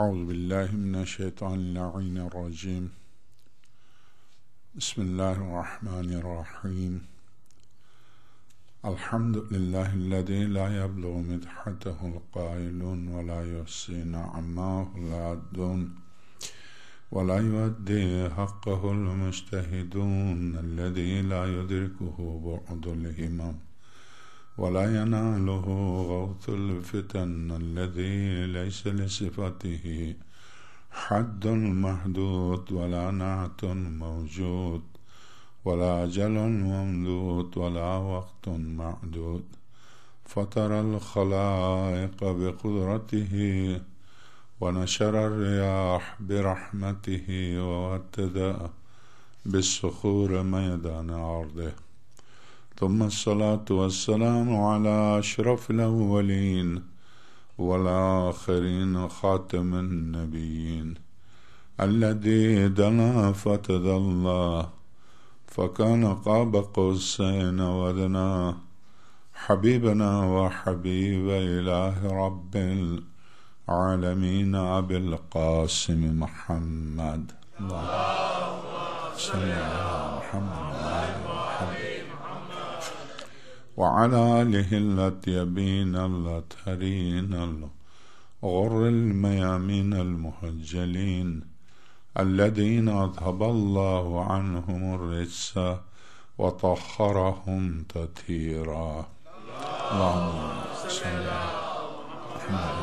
أعوذ بالله من الشيطان اللعين الرجيم بسم الله الرحمن الرحيم الحمد لله الذي لا يبلغ مدحته القائلون ولا يحصينا عماه العدون ولا يؤدي حقه المجتهدون الذي لا يدركه بعد الهمم ولا يناله غوث الفتن الذي ليس لصفته حد محدود ولا نعت موجود ولا أجل ممدود ولا وقت معدود فطر الخلائق بقدرته ونشر الرياح برحمته وابتدأ بالصخور ميدان عرضه ثم الصلاة والسلام على أشرف الأولين والآخرين خاتم النبيين الذي دنا فتدلى فكان قاب قوسين ودنا حبيبنا وحبيب إله رب العالمين أبي القاسم محمد الله صل على محمد وعلى آله ترين الله غر الميامين المهجلين الذين أذهب الله عنهم الرجس وطهرهم تطهيرا اللهم صل على محمد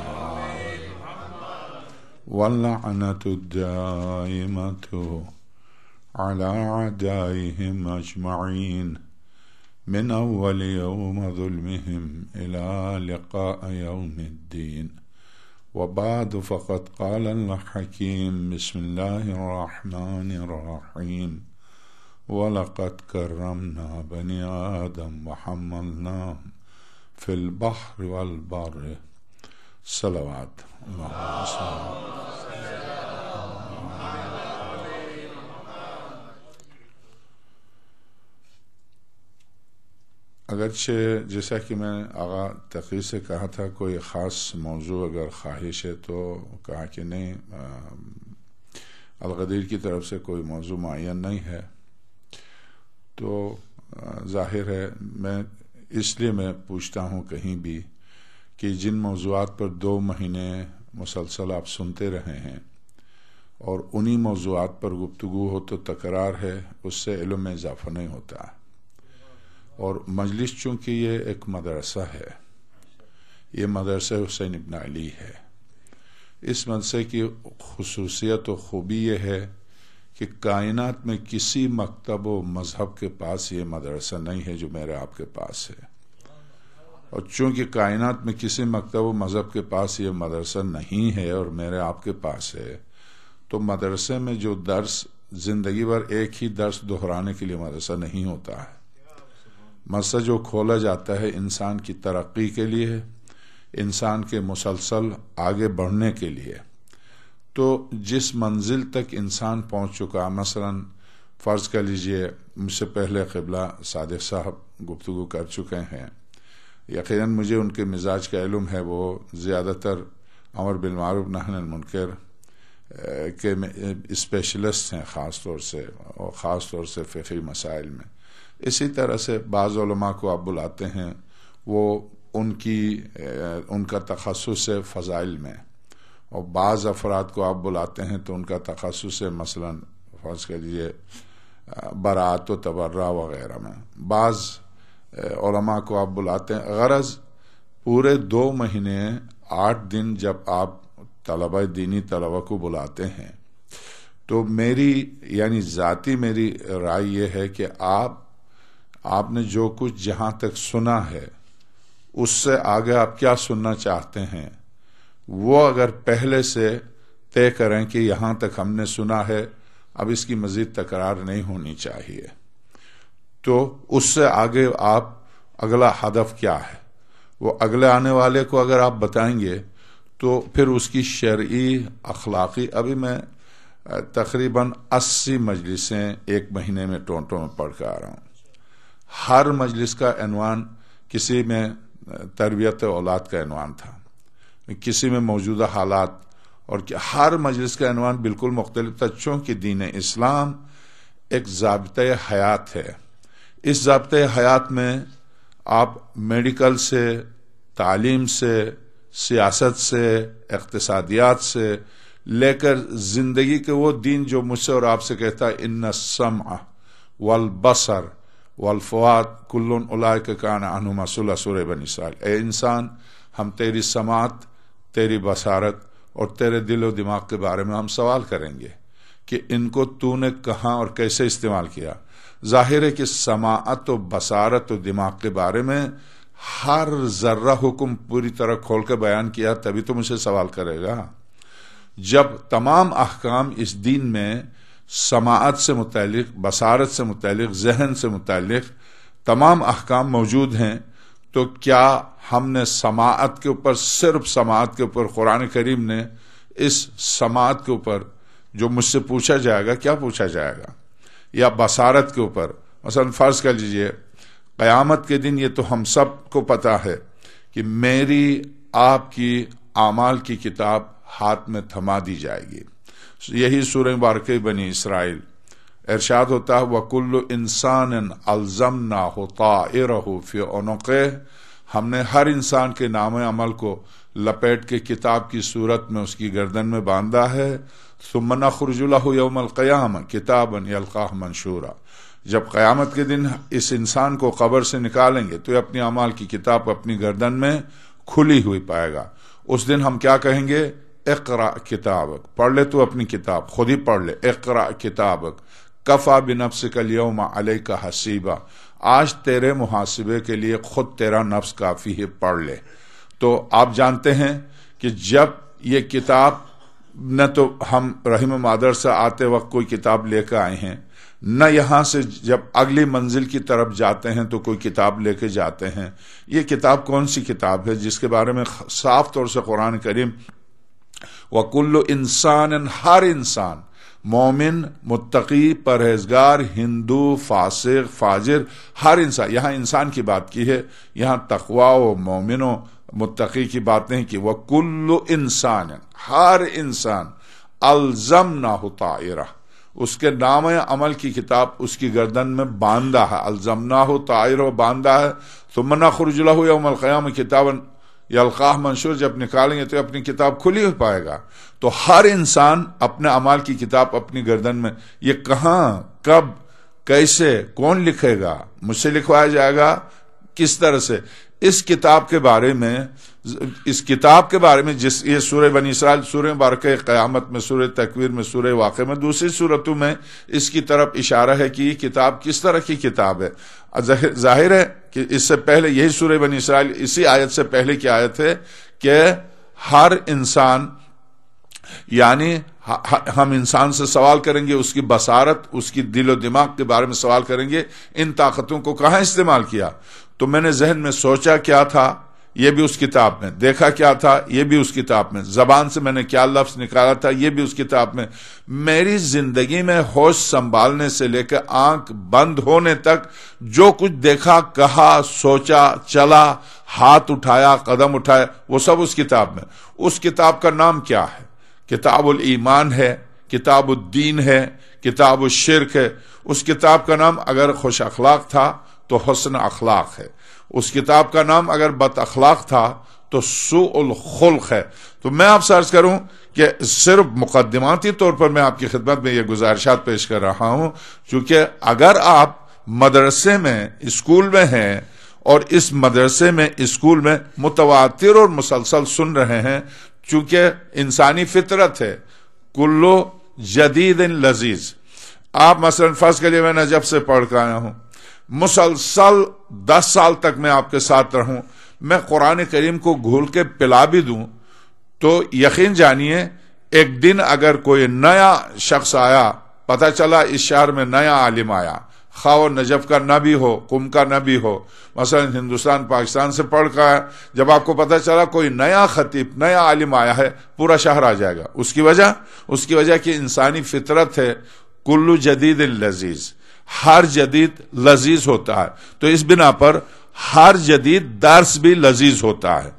واللعنة الدائمة على عدائهم أجمعين من أول يوم ظلمهم إلى لقاء يوم الدين وبعد فقد قال الحكيم بسم الله الرحمن الرحيم ولقد كرمنا بني آدم وحملناهم في البحر والبر صلوات عليه وسلم अगरचे जैसा कि मैं आगा तकी से कहा था कोई ख़ास मौजू अगर ख्वाहिश है तो कहा कि नहीं अलगदीर की तरफ से कोई मौजू मुन नहीं है तो ज़ाहिर है मैं इसलिए मैं पूछता हूँ कहीं भी कि जिन मौजूद पर दो महीने मुसलसल आप सुनते रहे हैं और उन्हीं मौजूद पर गुफ्तु हो तो तकरार है उससे इलम में इजाफा नहीं होता है और मजलिस चूंकि ये एक मदरसा है ये मदरसा हुसैन इबन अली है इस मदरसे की खसूसियत और ख़ूबी यह है कि कायनात में किसी मकतब व मज़हब के पास ये मदरसा नहीं है जो मेरे आपके पास है और चूंकि कायनात में किसी मकतब व मज़हब के पास ये मदरसा नहीं है और मेरे आपके पास है तो मदरसे में जो दर्स ज़िंदगी भर एक ही दर्स दोहराने के लिए मदरसा नहीं होता है मसला जो खोला जाता है इंसान की तरक्की के लिए इंसान के मुसलसल आगे बढ़ने के लिए तो जिस मंजिल तक इंसान पहुंच चुका मसलन फ़र्ज़ कर लीजिए मुझसे पहले कबला सादिक साहब गुफ्तु कर चुके हैं यकीन मुझे उनके मिजाज का इलम है वो ज़्यादातर अमर बिलमारूफ नहन मुनकर के स्पेशलिस्ट हैं ख़ास तौर से और ख़ास तौर से फ़िकी मसाइल में इसी तरह से बाज़ा को आप बुलाते हैं वो उनकी उनका तखसस है फ़ज़ाइल में और बाज़ अफराद को आप बुलाते हैं तो उनका तखसस है मसला फर्ज कर लीजिए बारात व तबर्रा वगैरह में बाजमा को आप बुलाते हैं गरज़ पूरे दो महीने आठ दिन जब आप तलबा दीनी तलबा को बुलाते हैं तो मेरी यानी ज़ाती मेरी राय यह है कि आप आपने जो कुछ जहां तक सुना है उससे आगे आप क्या सुनना चाहते हैं वो अगर पहले से तय करें कि यहां तक हमने सुना है अब इसकी मजीद तकरार नहीं होनी चाहिए तो उससे आगे आप अगला हदफ क्या है वो अगले आने वाले को अगर आप बताएंगे तो फिर उसकी शर्य अखलाक़ी अभी मैं तकरीबन अस्सी मजलिसें एक महीने में टोंटों में पढ़ कर आ रहा हूँ हर मजलिस का एनवान किसी में तरबियत औलाद का अनवान था किसी में मौजूदा हालात और हर मजलिस का एनवान बिल्कुल मुख्तलिफ था चूंकि दीन इस्लाम एक जबत हयात है इस जबत हयात में आप मेडिकल से तालीम से सियासत से इकतसादियात से लेकर ज़िंदगी के वो दिन जो मुझसे और आपसे कहता है इन सम वल बसर वलफवाद कुल्लन उलाय काना अनुमा सुल्ला सुर बन इसराइल ए इंसान हम तेरी समात तेरी बसारत और तेरे दिल और दिमाग के बारे में हम सवाल करेंगे कि इनको तू ने कहा और कैसे इस्तेमाल किया जाहिर है कि समात और बसारत और दिमाग के बारे में हर जर्रा हुक्म पूरी तरह खोल कर बयान किया तभी तो मुझे सवाल करेगा जब तमाम अहकाम इस दिन में समात से मुतक बसारत से मुतक जहन से मुतक तमाम अहकाम मौजूद हैं तो क्या हमने समात के ऊपर सिर्फ समात के ऊपर कुरान करीम ने इस समात के ऊपर जो मुझसे पूछा जाएगा क्या पूछा जाएगा या बसारत के ऊपर मसलन फ़र्ज़ कर लीजिए क्यामत के दिन ये तो हम सब को पता है कि मेरी आपकी आमाल की किताब हाथ में थमा दी जाएगी यही सूर मुबारक बनी इसराइल इरशाद होता है वकुल्ल इंसान अलजम ना होता फ़िनक़ हमने हर इंसान के नाम अमल को लपेट के किताब की सूरत में उसकी गर्दन में बांधा है सुमना खरजुल्लामक़याम किताब अलका मंशूरा जब क्यामत के दिन इस इंसान को कबर से निकालेंगे तो अपनी अमाल की किताब अपनी गर्दन में खुली हुई पाएगा उस दिन हम क्या कहेंगे इकरा किताबक पढ़ ले तू अपनी किताब खुद ही पढ़ ले इकरा किताबक कफ़ा बिनफ्स कलियम अलह का हसीबा आज तेरे मुहासिबे के लिए खुद तेरा नफ्स काफ़ी है पढ़ ले तो आप जानते हैं कि जब ये किताब न तो हम रहीम मादर से आते वक्त कोई किताब लेकर आए हैं न यहां से जब अगली मंजिल की तरफ जाते हैं तो कोई किताब लेके जाते हैं ये किताब कौन सी किताब है जिसके बारे में साफ तौर से कुरान करीम वकुल्ल इंसान एंड हर इंसान मोमिन मुतकी परहेजगार हिंदू फासिक फाजिर हर इंसान यहां इंसान की बात की है यहां तकवा व मोमिनों मुत्तकी की बात नहीं की वह इंसान हर इंसान अलजम ना होता उसके नाम अमल की किताब उसकी गर्दन में बांधा है अलजमना हो तायर हो बांधा है तो मना खुरजला हो या उमल क़याम किताबन या मंशूर जब निकालेंगे तो अपनी किताब खुली हो पाएगा तो हर इंसान अपने अमाल की किताब अपनी गर्दन में ये कहा कब कैसे कौन लिखेगा मुझसे लिखवाया जाएगा किस तरह से इस किताब के बारे में इस किताब के बारे में जिस ये सूर्य बनी इसराइल सूर्य बारक क्यामत में सूर्य तकवीर में सूर्य वाक़ में दूसरी सूरतों में इसकी तरफ इशारा है कि ये किताब किस तरह की किताब है जाहिर है कि इससे पहले यही सूर्य बनी इसराइल इसी आयत से पहले की आयत है कि हर इंसान यानी हम इंसान से सवाल करेंगे उसकी बसारत उसकी दिलो दिमाग के बारे में सवाल करेंगे इन ताकतों को कहाँ इस्तेमाल किया तो मैंने जहन में सोचा क्या था ये भी उस किताब में देखा क्या था ये भी उस किताब में जबान से मैंने क्या लफ्ज निकाला था ये भी उस किताब में मेरी जिंदगी में होश संभालने से लेकर आंख बंद होने तक जो कुछ देखा कहा सोचा चला हाथ उठाया कदम उठाया वो सब उस किताब में उस किताब का नाम क्या है किताबुल ईमान है किताबुद्दीन है किताब शिरक है उस किताब का नाम अगर खुश अखलाक था तो हसन अखलाक है उस किताब का नाम अगर बत अखलाक था तो सुल्खुल्क है तो मैं आप सर्च करूं कि सिर्फ मुकदमाती तौर पर मैं आपकी खिदमत में यह गुजारिश पेश कर रहा हूं चूंकि अगर आप मदरसे में स्कूल में हैं और इस मदरसे में स्कूल में मुतवातिर और मुसलसल सुन रहे हैं चूंकि इंसानी फितरत है कुल्लो जदीद इन लजीज आप मसलन फर्ज के मैं नजब से पढ़ कर आया हूं मुसलसल दस साल तक मैं आपके साथ रहूं मैं कुरान करीम को घोल के पिला भी दूं तो यकीन जानिए एक दिन अगर कोई नया शख्स आया पता चला इस शहर में नया आलिम आया खाओ नजफ़ का न भी हो कुम का न भी हो मसलन हिंदुस्तान पाकिस्तान से पढ़ का है जब आपको पता चला कोई नया खतीब नया आलिम आया है पूरा शहर आ जाएगा उसकी वजह उसकी वजह कि इंसानी फितरत है कुल्लू जदीद लजीज़ हर जदीद लजीज होता है तो इस बिना पर हर जदीद दर्स भी लजीज होता है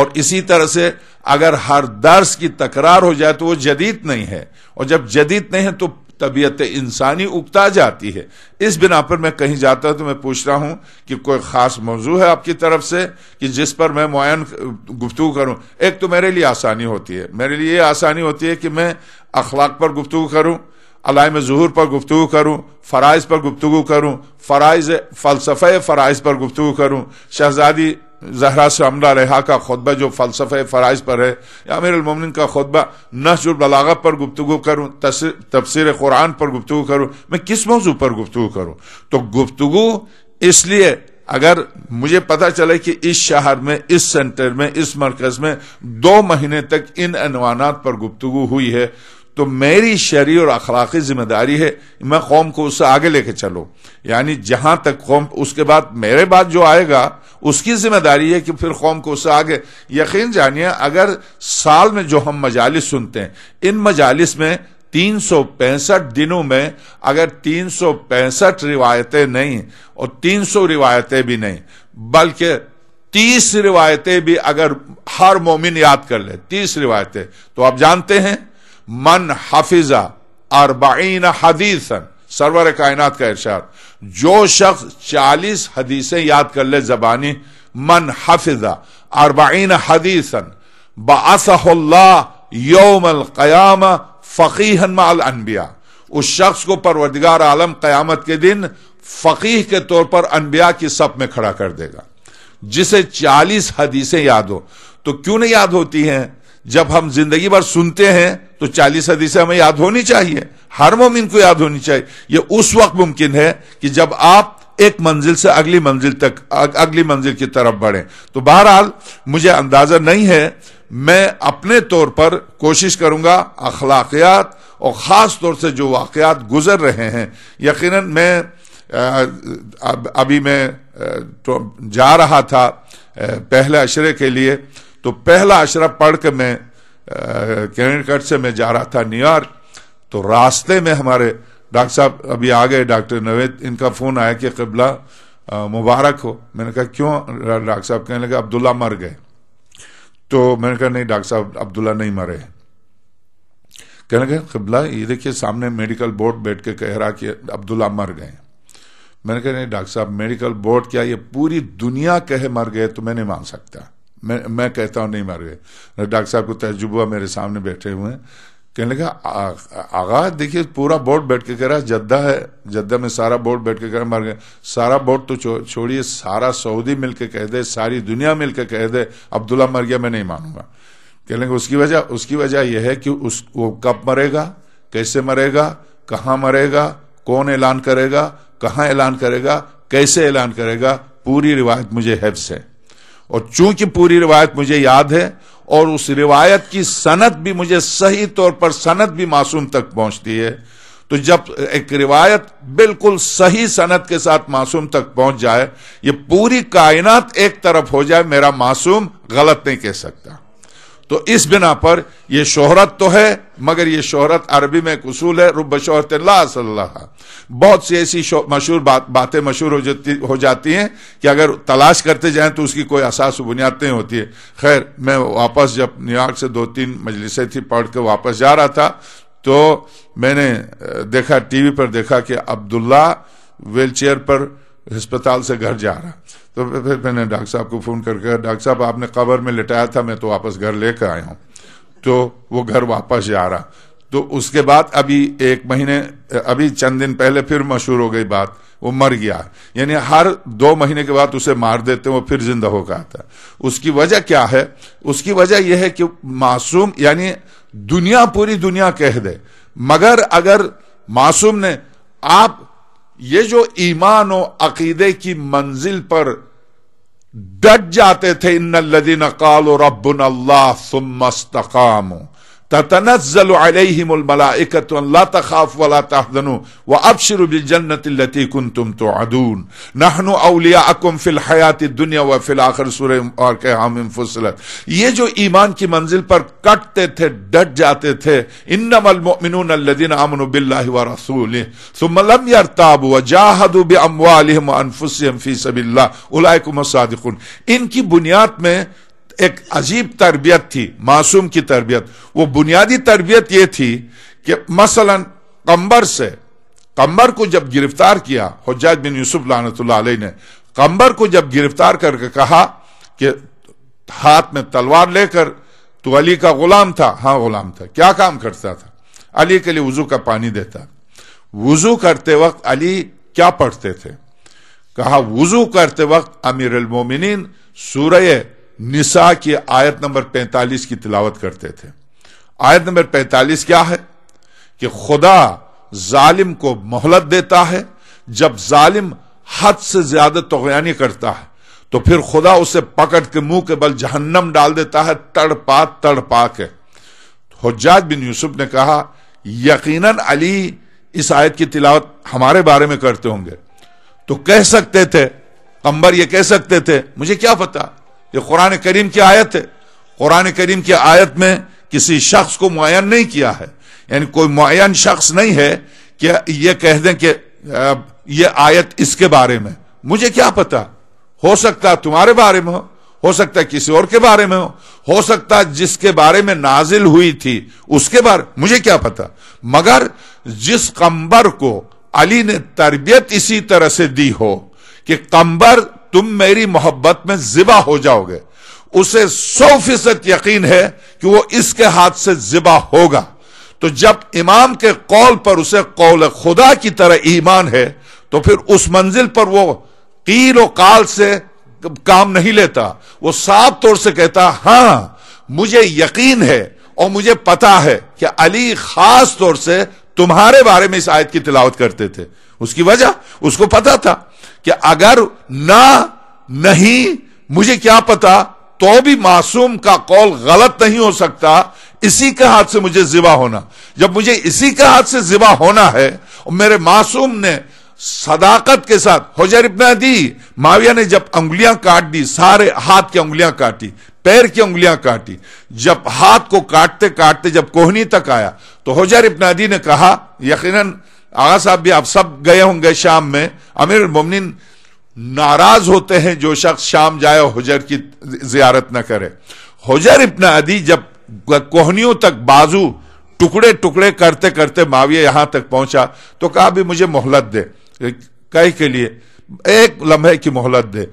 और इसी तरह से अगर हर दर्स की तकरार हो जाए तो वो जदीद नहीं है और जब जदीद नहीं है तो तबीयत इंसानी उगता जाती है इस बिना पर मैं कहीं जाता हूं तो मैं पूछ रहा हूं कि कोई खास मौजू है आपकी तरफ से कि जिस पर मैं मुआन गुफ्तु करूं एक तो मेरे लिए आसानी होती है मेरे लिए आसानी होती है कि मैं अखलाक पर गुफ्तु करूं अलाम जहूर पर गुफ्तु करूँ फ़राइज पर गुफ्तु करूँ फ़राइज फ़लसफ़ फ़राइज पर गुफ्तु करूँ शहजादी जहरा से अमला रहा का खुतबा जो फ़लसफ़ फ़राइज पर है या मेर उमिन का खुतबा बलागत पर गुफ्तु करूँ तबसर कुरान पर गुफ्तु करूँ मैं किस मौजू पर गुफ्तु करूँ तो गुफ्तु इसलिए अगर मुझे पता चले कि इस शहर में इस सेंटर में इस मरकज़ में दो महीने तक इन अनवानात पर गुफ्तु हुई है तो मेरी शरी और अखलाकी जिम्मेदारी है मैं कौम को उससे आगे लेके चलो यानी जहां तक कौम उसके बाद मेरे बाद जो आएगा उसकी जिम्मेदारी है कि फिर कौम को उससे आगे यकीन जानिए अगर साल में जो हम मजालिस सुनते हैं इन मजालिस में तीन सौ पैंसठ दिनों में अगर तीन सौ पैंसठ रिवायतें नहीं और तीन सौ रिवायतें भी नहीं बल्कि तीस रिवायतें भी अगर हर मोमिन याद कर ले तीस रिवायतें तो आप जानते हैं मन हाफिजा अरबाइन हदीसन सरवर कायनात का इरशाद जो शख्स चालीस हदीसें याद कर ले जबानी मन हाफिजा अरबाइन हदीसन बसल्ला योम कयाम फ़कीहन माल अनबिया उस शख्स को परवरदिगार आलम कयामत के दिन फ़कीह के तौर पर अनबिया की सब में खड़ा कर देगा जिसे चालीस हदीसें याद हो तो क्यों नहीं याद होती हैं जब हम जिंदगी भर सुनते हैं तो चालीस हदीसें हमें याद होनी चाहिए हर मोमिन को याद होनी चाहिए यह उस वक्त मुमकिन है कि जब आप एक मंजिल से अगली मंजिल तक अगली मंजिल की तरफ बढ़े तो बहरहाल मुझे अंदाजा नहीं है मैं अपने तौर पर कोशिश करूंगा अखलाकियात और ख़ास तौर से जो वाकयात गुजर रहे हैं यकीनन मैं अभी मैं तो जा रहा था पहले अशरे के लिए तो पहला अशरा पढ़ के मैं कैनेडकट से मैं जा रहा था न्यूयॉर्क तो रास्ते में हमारे डॉक्टर साहब अभी आ गए डॉक्टर नवेद इनका फोन आया कि कबला मुबारक हो मैंने कहा क्यों डॉक्टर साहब कहने लगे अब्दुल्ला मर गए तो मैंने कहा नहीं डॉक्टर साहब अब्दुल्ला नहीं मरे कहने लगे कबला ये देखिए सामने मेडिकल बोर्ड बैठ के कह रहा कि अब्दुल्ला मर गए मैंने कहा नहीं डॉक्टर साहब मेडिकल बोर्ड क्या ये पूरी दुनिया कहे मर गए तो मैं नहीं मान सकता मैं मैं कहता हूं नहीं मार गए तो डॉक्टर साहब को तजुबा मेरे सामने बैठे हुए हैं कहने लगा आगा देखिए पूरा बोर्ड बैठ के कह रहा है जद्दा है जद्दा में सारा बोर्ड बैठ के कह रहा मार गया सारा बोर्ड तो छोड़िए सारा सऊदी मिलकर कह दे सारी दुनिया मिलकर कह दे अब्दुल्ला मर गया मैं नहीं मानूंगा कह लेंगे उसकी वजह उसकी वजह यह है कि उस वो कब मरेगा कैसे मरेगा कहाँ मरेगा कौन ऐलान करेगा कहाँ ऐलान करेगा कैसे ऐलान करेगा पूरी रिवायत मुझे हेफ्स है और चूंकि पूरी रिवायत मुझे याद है और उस रिवायत की सनत भी मुझे सही तौर पर सनत भी मासूम तक पहुंचती है तो जब एक रिवायत बिल्कुल सही सनत के साथ मासूम तक पहुंच जाए ये पूरी कायनात एक तरफ हो जाए मेरा मासूम गलत नहीं कह सकता तो इस बिना पर यह शोहरत तो है मगर यह शोहरत अरबी में कसूल है रुब शोहरत बहुत सी ऐसी मशहूर बात बातें मशहूर हो जाती हो जाती हैं कि अगर तलाश करते जाएं तो उसकी कोई असास बुनियाद नहीं होती है खैर मैं वापस जब न्यूयॉर्क से दो तीन मजलिसें थी पढ़ के वापस जा रहा था तो मैंने देखा टीवी पर देखा कि अब्दुल्ला व्हील चेयर पर अस्पताल से घर जा रहा तो फिर मैंने डॉक्टर साहब को फ़ोन करके डॉक्टर साहब आपने कवर में लिटाया था मैं तो वापस घर लेकर आया हूँ तो वो घर वापस जा रहा तो उसके बाद अभी एक महीने अभी चंद दिन पहले फिर मशहूर हो गई बात वो मर गया यानी हर दो महीने के बाद उसे मार देते हैं वो फिर जिंदा होकर आता था उसकी वजह क्या है उसकी वजह यह है कि मासूम यानी दुनिया पूरी दुनिया कह दे मगर अगर मासूम ने आप ये जो ईमान और अकीदे की मंजिल पर डट जाते थे इन लदीन अकाल और रबन अल्लाह सुमस्तकाम तनजल मलाइकत ला तखाफ वला तहदनु व अबशर बिलजन्नति कुन तुम तो अदून नहनु अलिया अकुम फिल हयात दुनिया व फिल आखिर सुर और कहम फसलत ये जो ईमान की मंजिल पर कटते थे डट जाते थे इन नमलमिन अल्लदीन अमन बिल्ला व रसूल सुमलम यरताब व जाहदु बि अमवालहम अनफुसम फी सबिल्ला उलाकुम सादिकुन इनकी बुनियाद में एक अजीब तरबियत थी मासूम की तरबियत वो बुनियादी तरबियत ये थी कि मसलन कंबर से कंबर को जब गिरफ्तार किया हजाज बिन यूसुफ लानतुल्ला ने कंबर को जब गिरफ्तार करके कहा कि हाथ में तलवार लेकर तो अली का गुलाम था हाँ गुलाम था क्या काम करता था अली के लिए वजू का पानी देता वजू करते वक्त अली क्या पढ़ते थे कहा वजू करते वक्त अमीर अलमोमिन सूर्य निशा की आयत नंबर 45 की तिलावत करते थे आयत नंबर 45 क्या है कि खुदा जालिम को मोहलत देता है जब जालिम हद से ज्यादा तोगयानी करता है तो फिर खुदा उसे पकड़ के मुंह के बल जहन्नम डाल देता है तड़पा तड़पा के हजाज बिन यूसुफ ने कहा यकीनन अली इस आयत की तिलावत हमारे बारे में करते होंगे तो कह सकते थे कंबर ये कह सकते थे मुझे क्या पता ये कुरान करीम की आयत है कुरान करीम की आयत में किसी शख्स को मुन नहीं किया है यानी कोई मुन शख्स नहीं है कि यह कह दें कि यह आयत इसके बारे में मुझे क्या पता हो सकता है तुम्हारे बारे में हो हो सकता है किसी और के बारे में हो हो सकता है जिसके बारे में नाजिल हुई थी उसके बारे मुझे क्या पता मगर जिस कंबर को अली ने तरबियत इसी तरह से दी हो कि कंबर तुम मेरी मोहब्बत में जिबा हो जाओगे उसे सौ फीसद यकीन है कि वो इसके हाथ से जिबा होगा तो जब इमाम के कौल पर उसे कौल खुदा की तरह ईमान है तो फिर उस मंजिल पर वो कील काल से काम नहीं लेता वो साफ तौर से कहता हां मुझे यकीन है और मुझे पता है कि अली खास तौर से तुम्हारे बारे में इस आयत की तिलावत करते थे उसकी वजह उसको पता था कि अगर ना नहीं मुझे क्या पता तो भी मासूम का कॉल गलत नहीं हो सकता इसी के हाथ से मुझे जिबा होना जब मुझे इसी के हाथ से जिबा होना है और मेरे मासूम ने सदाकत के साथ हजर इबन दी माविया ने जब उंगलियां काट दी सारे हाथ की उंगलियां काटी पैर की उंगलियां काटी जब हाथ को काटते काटते जब कोहनी तक आया तो होजर इब्नादी ने कहा यकीनन आगा साहब भी आप सब गए होंगे शाम में अमीर मोमिन नाराज होते हैं जो शख्स शाम जाए हजर की जियारत न करे हजर इब्न अदी जब कोहनियों तक बाजू टुकड़े टुकड़े करते करते माविया यहां तक पहुंचा तो कहा भी मुझे मोहलत दे कह के लिए एक लम्हे की मोहलत दे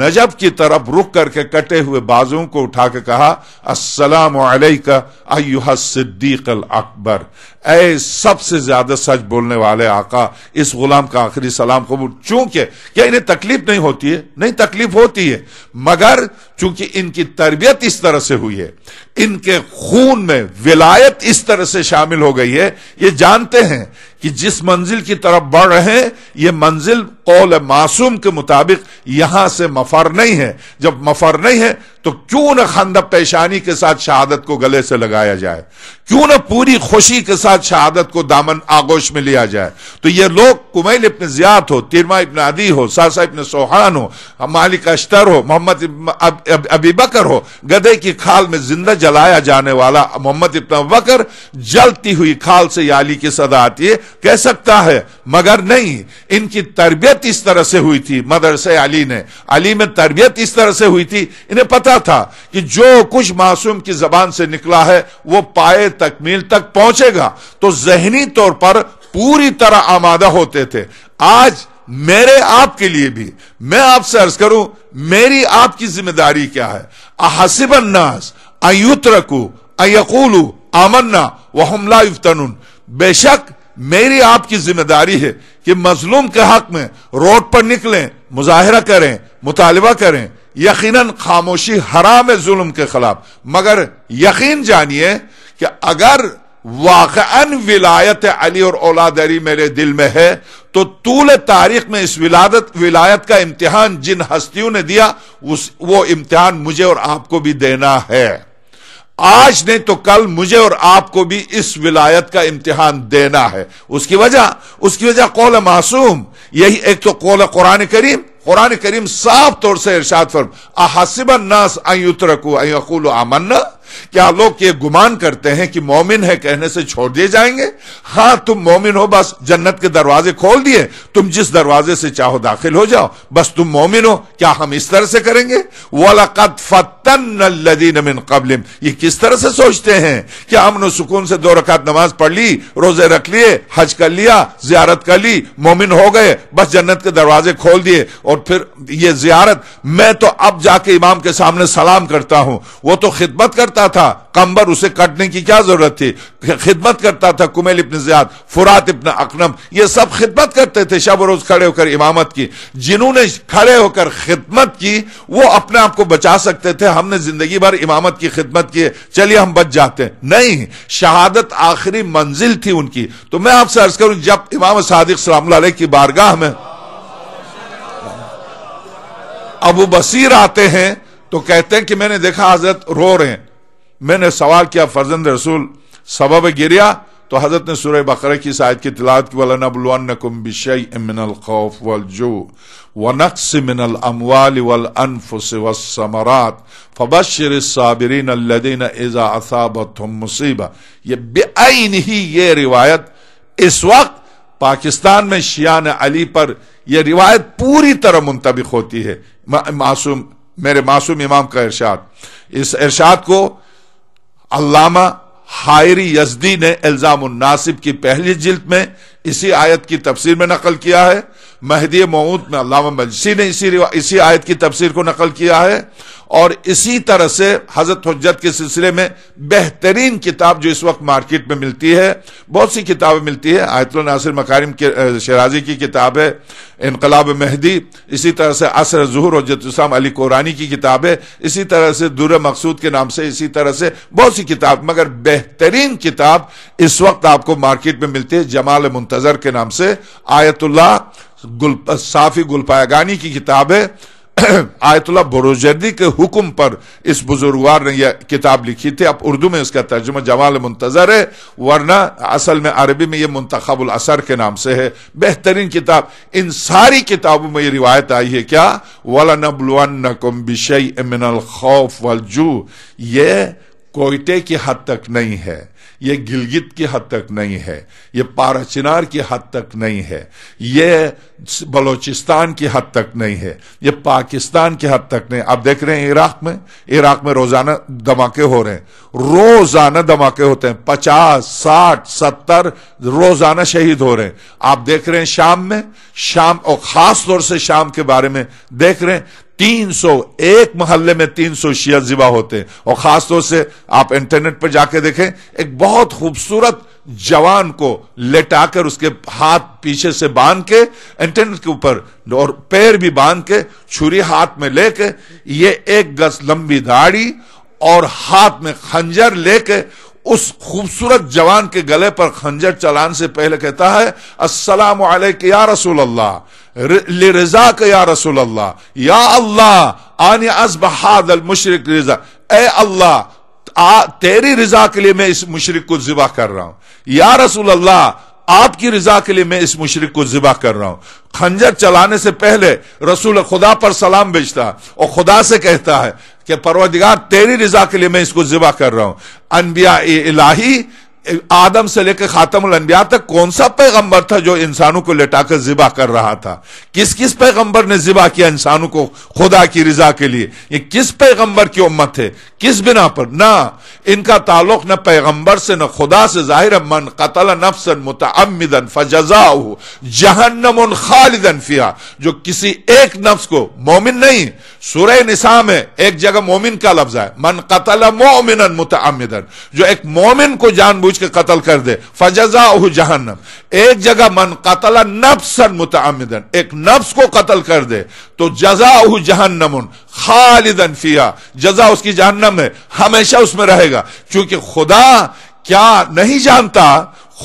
नजब की तरफ रुक करके कटे हुए बाजुओं को उठा के कहा असलाम अयुहा सिद्दीक अल अकबर ए सबसे ज्यादा सच बोलने वाले आका इस गुलाम का आखिरी सलाम कबूल चूंकि क्या इन्हें तकलीफ नहीं होती है नहीं तकलीफ होती है मगर चूंकि इनकी तरबियत इस तरह से हुई है इनके खून में विलायत इस तरह से शामिल हो गई है ये जानते हैं कि जिस मंजिल की तरफ बढ़ रहे हैं ये मंजिल कौल मासूम के मुताबिक यहां से मफर नहीं है जब मफर नहीं है तो क्यों ना खंदा पेशानी के साथ शहादत को गले से लगाया जाए क्यों ना पूरी खुशी के साथ शहादत को दामन आगोश में लिया जाए तो ये लोग कुमैल इबन जियात हो तिरमा इबन अदी हो सासा इबन सोहान हो मालिक अश्तर हो मोहम्मद अबी बकर हो गधे की खाल में जिंदा जलाया जाने वाला मोहम्मद इबन बकर जलती हुई खाल से याली की सदा आती है कह सकता है मगर नहीं इनकी तरबियत इस तरह से हुई थी मदरसे अली ने अली में तरबियत इस तरह से हुई थी इन्हें पता था कि जो कुछ मासूम की जबान से निकला है वो पाए तकमील तक पहुंचेगा तो जहनी तौर पर पूरी तरह आमादा होते थे आज मेरे आप के लिए भी मैं आपसे अर्ज करूं मेरी आपकी जिम्मेदारी क्या है अहसिबन्नास नास अयुत रकू अयकूलू आमन्ना वहमला युफ्तनुन बेशक मेरी आपकी जिम्मेदारी है कि मजलूम के हक में रोड पर निकलें मुजाहरा करें मुतालबा करें यकीन खामोशी हराम है जुल्म के खिलाफ मगर यकीन जानिए कि अगर वाक विलायत अली और औलाद अली मेरे दिल में है तो तूल तारीख में इस विलादत विलायत का इम्तिहान जिन हस्तियों ने दिया उस वो इम्तिहान मुझे और आपको भी देना है आज नहीं तो कल मुझे और आपको भी इस विलायत का इम्तिहान देना है उसकी वजह उसकी वजह कौल मासूम यही एक तो कौल कुरान करीम कुरान करीम साफ तौर से इर्शाद फर्म अहसिबन नास अयुतरकू अयकूल आमन्ना क्या लोग ये गुमान करते हैं कि मोमिन है कहने से छोड़ दिए जाएंगे हाँ तुम मोमिन हो बस जन्नत के दरवाजे खोल दिए तुम जिस दरवाजे से चाहो दाखिल हो जाओ बस तुम मोमिन हो क्या हम इस तरह से करेंगे वलकत फतन कबलिम ये किस तरह से सोचते हैं कि हमने सुकून से दो रकात नमाज पढ़ ली रोजे रख लिए हज कर लिया जियारत कर ली मोमिन हो गए बस जन्नत के दरवाजे खोल दिए और फिर ये जियारत मैं तो अब जाके इमाम के सामने सलाम करता हूं वो तो खिदमत करता करता था कंबर उसे काटने की क्या जरूरत थी खिदमत करता था कुमेल इब्न जियाद फुरात इब्न अकनम ये सब खिदमत करते थे शब रोज खड़े होकर इमामत की जिन्होंने खड़े होकर खिदमत की वो अपने आप को बचा सकते थे हमने जिंदगी भर इमामत की खिदमत की चलिए हम बच जाते हैं नहीं शहादत आखिरी मंजिल थी उनकी तो मैं आपसे अर्ज करूं जब इमाम सादिक सलाम की बारगाह में अबू बसीर आते हैं तो कहते हैं कि मैंने देखा हजरत रो रहे हैं मैंने सवाल किया फर्जंद रसूल सबब गिरिया तो हजरत ने सूर्य बकर की शायद की तिलात की वाला नबलकुम बिशई खौफ वल जो व नक्स मिनल अमवाल वल फबशर साबरीन अल्लदीन एजा ये ही ये रिवायत इस वक्त पाकिस्तान में शियान अली पर यह रिवायत पूरी तरह मुंतबिक होती है मासूम मेरे मासूम इमाम का इर्शाद इस इर्शाद को अल्लामा हायरी यजदी ने इल्जाम की पहली जिल्द में इसी आयत की तफसीर में नकल किया है महदी मऊद में अलामा मजसी ने इसी इसी आयत की तफसीर को नकल किया है और इसी तरह से हजरत हजत के सिलसिले में बेहतरीन किताब जो इस वक्त मार्केट में मिलती है बहुत सी किताबें मिलती है आयतुल नासिर मकारिम के शराजी की किताब है इनकलाब महदी इसी तरह से असर जहूर हजतम अली कुरानी की किताब है इसी तरह से दूर मकसूद के नाम से इसी तरह से बहुत सी किताब मगर बेहतरीन किताब इस वक्त आपको मार्केट में मिलती है जमाल मुंत मुंतजर के नाम से आयतुल्ला गुल, साफी गुलपायगानी की किताब है आयतुल्ला बरोजर्दी के हुक्म पर इस बुजुर्गवार ने यह किताब लिखी थी अब उर्दू में इसका तर्जुमा जमाल मुंतजर है वरना असल में अरबी में यह मुंतखबुल असर के नाम से है बेहतरीन किताब इन सारी किताबों में ये रिवायत आई है क्या वाला वला नकुम बिशई मिनल खौफ वलजू यह कोयटे की हद तक नहीं है ये गिलगित की हद तक नहीं है ये पाराचिनार की हद तक नहीं है ये बलोचिस्तान की हद तक नहीं है ये पाकिस्तान की हद तक नहीं आप देख रहे हैं इराक में इराक में रोजाना धमाके हो रहे हैं रोजाना धमाके होते हैं पचास साठ सत्तर रोजाना शहीद हो रहे हैं आप देख रहे हैं शाम में शाम और खास तौर से शाम के बारे में देख रहे हैं तीन सौ एक मोहल्ले में तीन सौ शिया जिबा होते हैं और खासतौर से आप इंटरनेट पर जाके देखें एक बहुत खूबसूरत जवान को लेटाकर उसके हाथ पीछे से बांध के इंटरनेट के ऊपर और पैर भी बांध के छुरी हाथ में लेके ये एक गज लंबी दाढ़ी और हाथ में खंजर लेके उस खूबसूरत जवान के गले पर खंजर चलाने से पहले कहता है अस्सलाम या रसूल अल्लाह रजा या रसूल अल्लाह या अल्लाह आने अजबहाद मुशरक रजा ए अल्लाह तेरी रजा के लिए मैं इस मुशरक को जिबा कर रहा हूं या रसूल अल्लाह आपकी रजा के लिए मैं इस मुशरक को जिबा कर रहा हूं खंजर चलाने से पहले रसूल खुदा पर सलाम भेजता और खुदा से कहता है कि परवदिगार तेरी रजा के लिए मैं इसको जिबा कर रहा हूं अनबिया इलाही आदम से लेकर खातम अनबिया तक कौन सा पैगंबर था जो इंसानों को लेटाकर जिबा कर रहा था किस किस पैगंबर ने जिबा किया इंसानों को खुदा की रजा के लिए ये किस पैगंबर की उम्मत है किस बिना पर ना इनका ताल्लुक न पैगंबर से न खुदा से जाहिर मन कतल नफसन मुतमदन फजा जहन्नम खालिदन फिया जो किसी एक नफ्स को मोमिन नहीं सुरह निशा में एक जगह मोमिन का लफ्ज है मन कतल मोमिन मुतमदन जो एक मोमिन को जानबूझ बूझ के कत्ल कर दे फजजा जहन्नम एक जगह मन कतला नफ्सन मुतमदन एक नफ्स को कत्ल कर दे तो जजा जहन्नम खालिदन फिया जजा उसकी जहनम है हमेशा उसमें रहेगा क्योंकि खुदा क्या नहीं जानता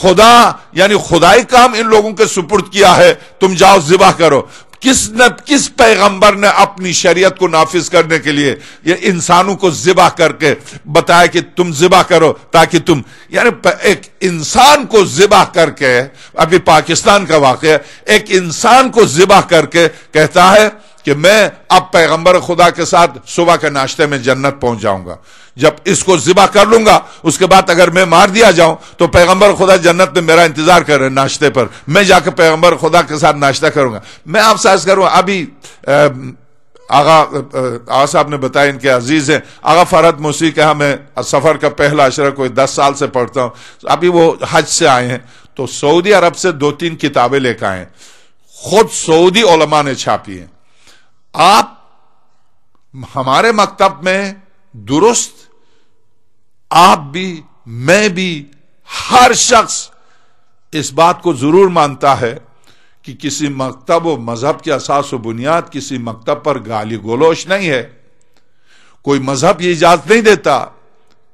खुदा यानी खुदाई काम इन लोगों के सुपुर्द किया है तुम जाओ जिबा करो किस न किस पैगंबर ने अपनी शरीयत को नाफिज करने के लिए इंसानों को जिबा करके बताया कि तुम जिबा करो ताकि तुम यानी एक इंसान को जिबा करके अभी पाकिस्तान का वाक्य एक इंसान को जिबा करके कहता है कि मैं अब पैगंबर खुदा के साथ सुबह के नाश्ते में जन्नत पहुंच जाऊंगा जब इसको जिबा कर लूंगा उसके बाद अगर मैं मार दिया जाऊं तो पैगंबर खुदा जन्नत में मेरा इंतजार कर रहे नाश्ते पर मैं जाकर पैगंबर खुदा के साथ नाश्ता करूंगा मैं आप साज करूं अभी आगा आगा साहब ने बताया इनके अजीज हैं आगा फरहत मुसी के मैं सफ़र का पहला अशर कोई दस साल से पढ़ता हूं अभी वो हज से आए हैं तो सऊदी अरब से दो तीन किताबें लेकर आए खुद सऊदी ओलमा ने छापी हैं आप हमारे मकतब में दुरुस्त आप भी मैं भी हर शख्स इस बात को जरूर मानता है कि किसी मकतब व मजहब के असास व बुनियाद किसी मकतब पर गाली गोलोश नहीं है कोई मजहब ये इजाजत नहीं देता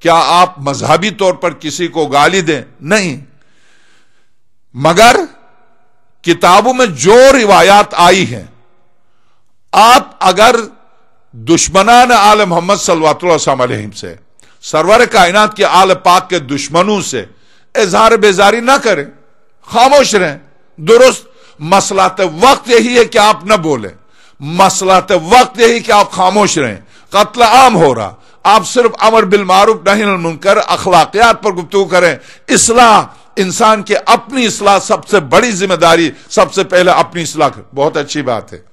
क्या आप मजहबी तौर पर किसी को गाली दें नहीं मगर किताबों में जो रिवायात आई हैं आप अगर दुश्मनान आल मोहम्मद सलवातम से सरवर कायनात के आल पाक के दुश्मनों से इजहार बेजारी ना करें खामोश रहें दुरुस्त मसलात वक्त यही है कि आप न बोले मसलात वक्त यही कि आप खामोश रहें कत्ल आम हो रहा आप सिर्फ अमर बिल मारूफ नहीं मुनकर अखलाकियात पर गुप्त करें इसलाह इंसान के अपनी इसलाह सबसे बड़ी जिम्मेदारी सबसे पहले अपनी इसलाह बहुत अच्छी बात है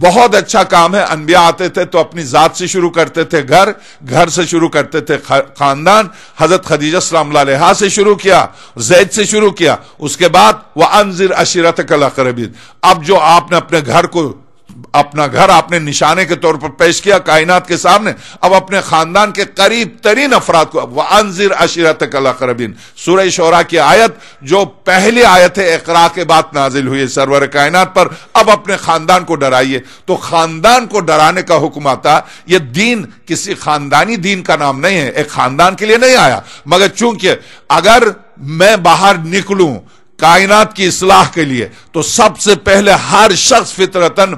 बहुत अच्छा काम है अनबिया आते थे तो अपनी जात से शुरू करते थे घर घर से शुरू करते थे खानदान हजरत खदीजा सलामहा से शुरू किया जैद से शुरू किया उसके बाद वह अनजिर अशीरत कला करबीद अब जो आपने अपने घर को अपना घर आपने निशाने के तौर पर पेश किया कायनात के सामने अब अपने खानदान के करीब तरीन अफराद को वनजिर अशरत करबीन सूर्य शोरा की आयत जो पहली आयत है इकरा के बाद नाजिल हुई सरवर कायनात पर अब अपने खानदान को डराइए तो खानदान को डराने का हुक्म आता यह दीन किसी खानदानी दीन का नाम नहीं है एक खानदान के लिए नहीं आया मगर चूंकि अगर मैं बाहर निकलूं कायनात की इसलाह के लिए तो सबसे पहले हर शख्स फितरतन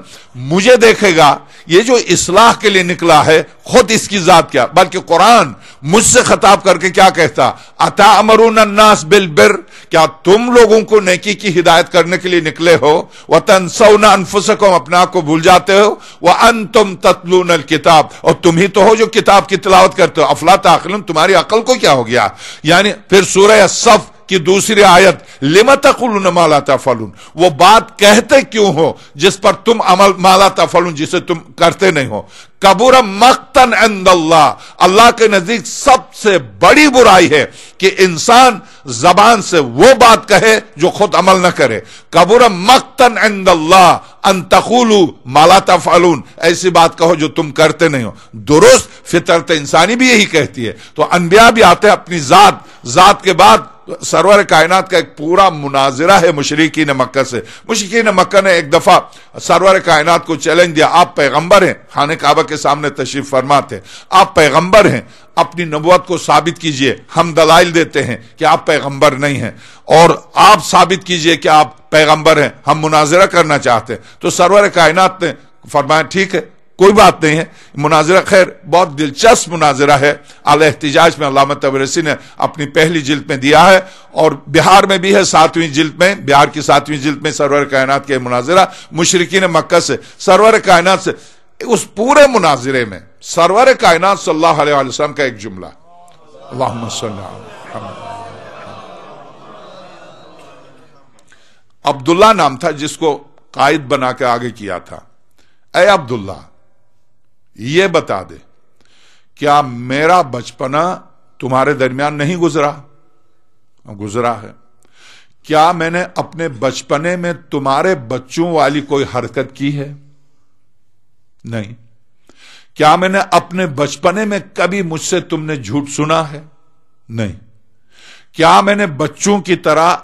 मुझे देखेगा ये जो इसलाह के लिए निकला है खुद इसकी जात क्या बल्कि कुरान मुझसे खताब करके क्या कहता अता अमरून अन्नास बिल बिर क्या तुम लोगों को नेकी की हिदायत करने के लिए निकले हो वह तनसौना अनफुसको अपने आप को भूल जाते हो वह अन तुम तत्लून किताब और तुम ही तो हो जो किताब की तिलावत करते हो अफला तखलम तुम्हारी अकल को क्या हो गया यानी फिर सूर्य सफ़ कि दूसरी आयत लिमत माला तफलून वो बात कहते क्यों हो जिस पर तुम अमल माला तफलून जिसे तुम करते नहीं हो कबूर मख्तन अंदल्ला अल्लाह के नजदीक सबसे बड़ी बुराई है कि इंसान जबान से वो बात कहे जो खुद अमल न करे कबूर मख्तन अंदल्ला अंतकुलू माला तफलून ऐसी बात कहो जो तुम करते नहीं हो दुरुस्त फितरत इंसानी भी यही कहती है तो अनबिया भी आते हैं अपनी जात जात के बाद सरवर कायनात का एक पूरा मुनाजरा है मुशरकिन मक्का से मुशरकिन मक्का ने एक दफ़ा सरवर कायनात को चैलेंज दिया आप पैगंबर हैं खान काबा के सामने तशरीफ फरमाते आप पैगंबर हैं अपनी नबूत को साबित कीजिए हम दलाइल देते हैं कि आप पैगंबर नहीं हैं और आप साबित कीजिए कि आप पैगंबर हैं हम मुनाजरा करना चाहते हैं तो सरवर कायनात ने फरमाया ठीक है कोई बात नहीं है मुनाजरा खैर बहुत दिलचस्प मुनाजरा है आल एहतजाज में अलामत तबरसी ने अपनी पहली जिल्द में दिया है और बिहार में भी है सातवीं जिल्द में बिहार की सातवीं जिल्द में सरवर कायनात के मुनाजरा मुशरकिन मक्का से सरवर कायनात से उस पूरे मुनाजरे में सरवर कायनात सल्लाम का एक जुमला अब्दुल्ला नाम था जिसको कायद बना के आगे किया था अय अब्दुल्ला ये बता दे क्या मेरा बचपना तुम्हारे दरमियान नहीं गुजरा गुजरा है क्या मैंने अपने बचपने में तुम्हारे बच्चों वाली कोई हरकत की है नहीं क्या मैंने अपने बचपने में कभी मुझसे तुमने झूठ सुना है नहीं क्या मैंने बच्चों की तरह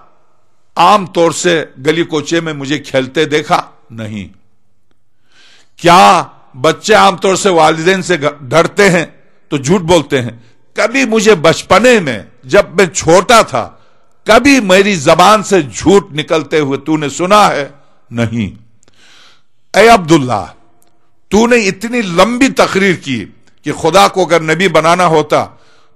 आम तौर से गली कोचे में मुझे खेलते देखा नहीं क्या बच्चे आमतौर से वालदेन से डरते हैं तो झूठ बोलते हैं कभी मुझे बचपने में जब मैं छोटा था कभी मेरी जबान से झूठ निकलते हुए तूने सुना है नहीं ए अब्दुल्ला तूने इतनी लंबी तकरीर की कि खुदा को अगर नबी बनाना होता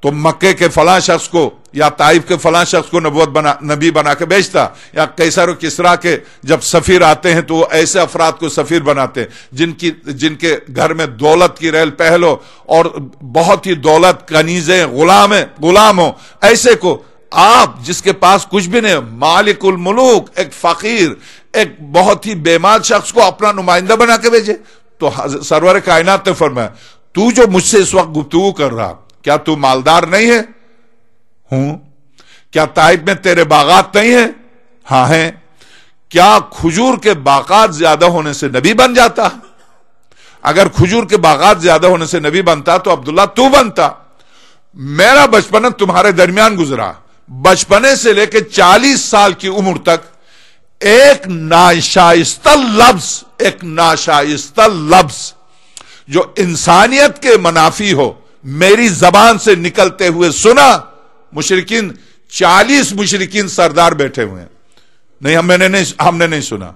तो मक्के के फला शख्स को या ताइफ के फला शख्स को नबूत बना नबी बना के बेचता या कैसर किसरा के जब सफ़ीर आते हैं तो वो ऐसे अफराद को सफ़ीर बनाते हैं जिनकी जिनके घर में दौलत की रेल पहल हो और बहुत ही दौलत कनीजें गुलाम गुलाम हो ऐसे को आप जिसके पास कुछ भी नहीं मालिकुल मुलूक एक फकीर एक बहुत ही बेमाल शख्स को अपना नुमाइंदा बना के भेजे तो सरवर कायनात ने फरमाया तू जो मुझसे इस वक्त गुफ्तु कर रहा क्या तू मालदार नहीं है हूं क्या ताइब में तेरे बागात नहीं है हा है क्या खजूर के बागात ज्यादा होने से नबी बन जाता अगर खजूर के बागात ज्यादा होने से नबी बनता तो अब्दुल्ला तू बनता मेरा बचपन तुम्हारे दरमियान गुजरा बचपने से लेकर चालीस साल की उम्र तक एक नाशाइस्तल लफ्ज एक नाशाइस्तल लफ्ज जो इंसानियत के मनाफी हो मेरी जबान से निकलते हुए सुना मुशरकिन चालीस मुशरकिन सरदार बैठे हुए हैं नहीं हम मैंने नहीं हमने नहीं सुना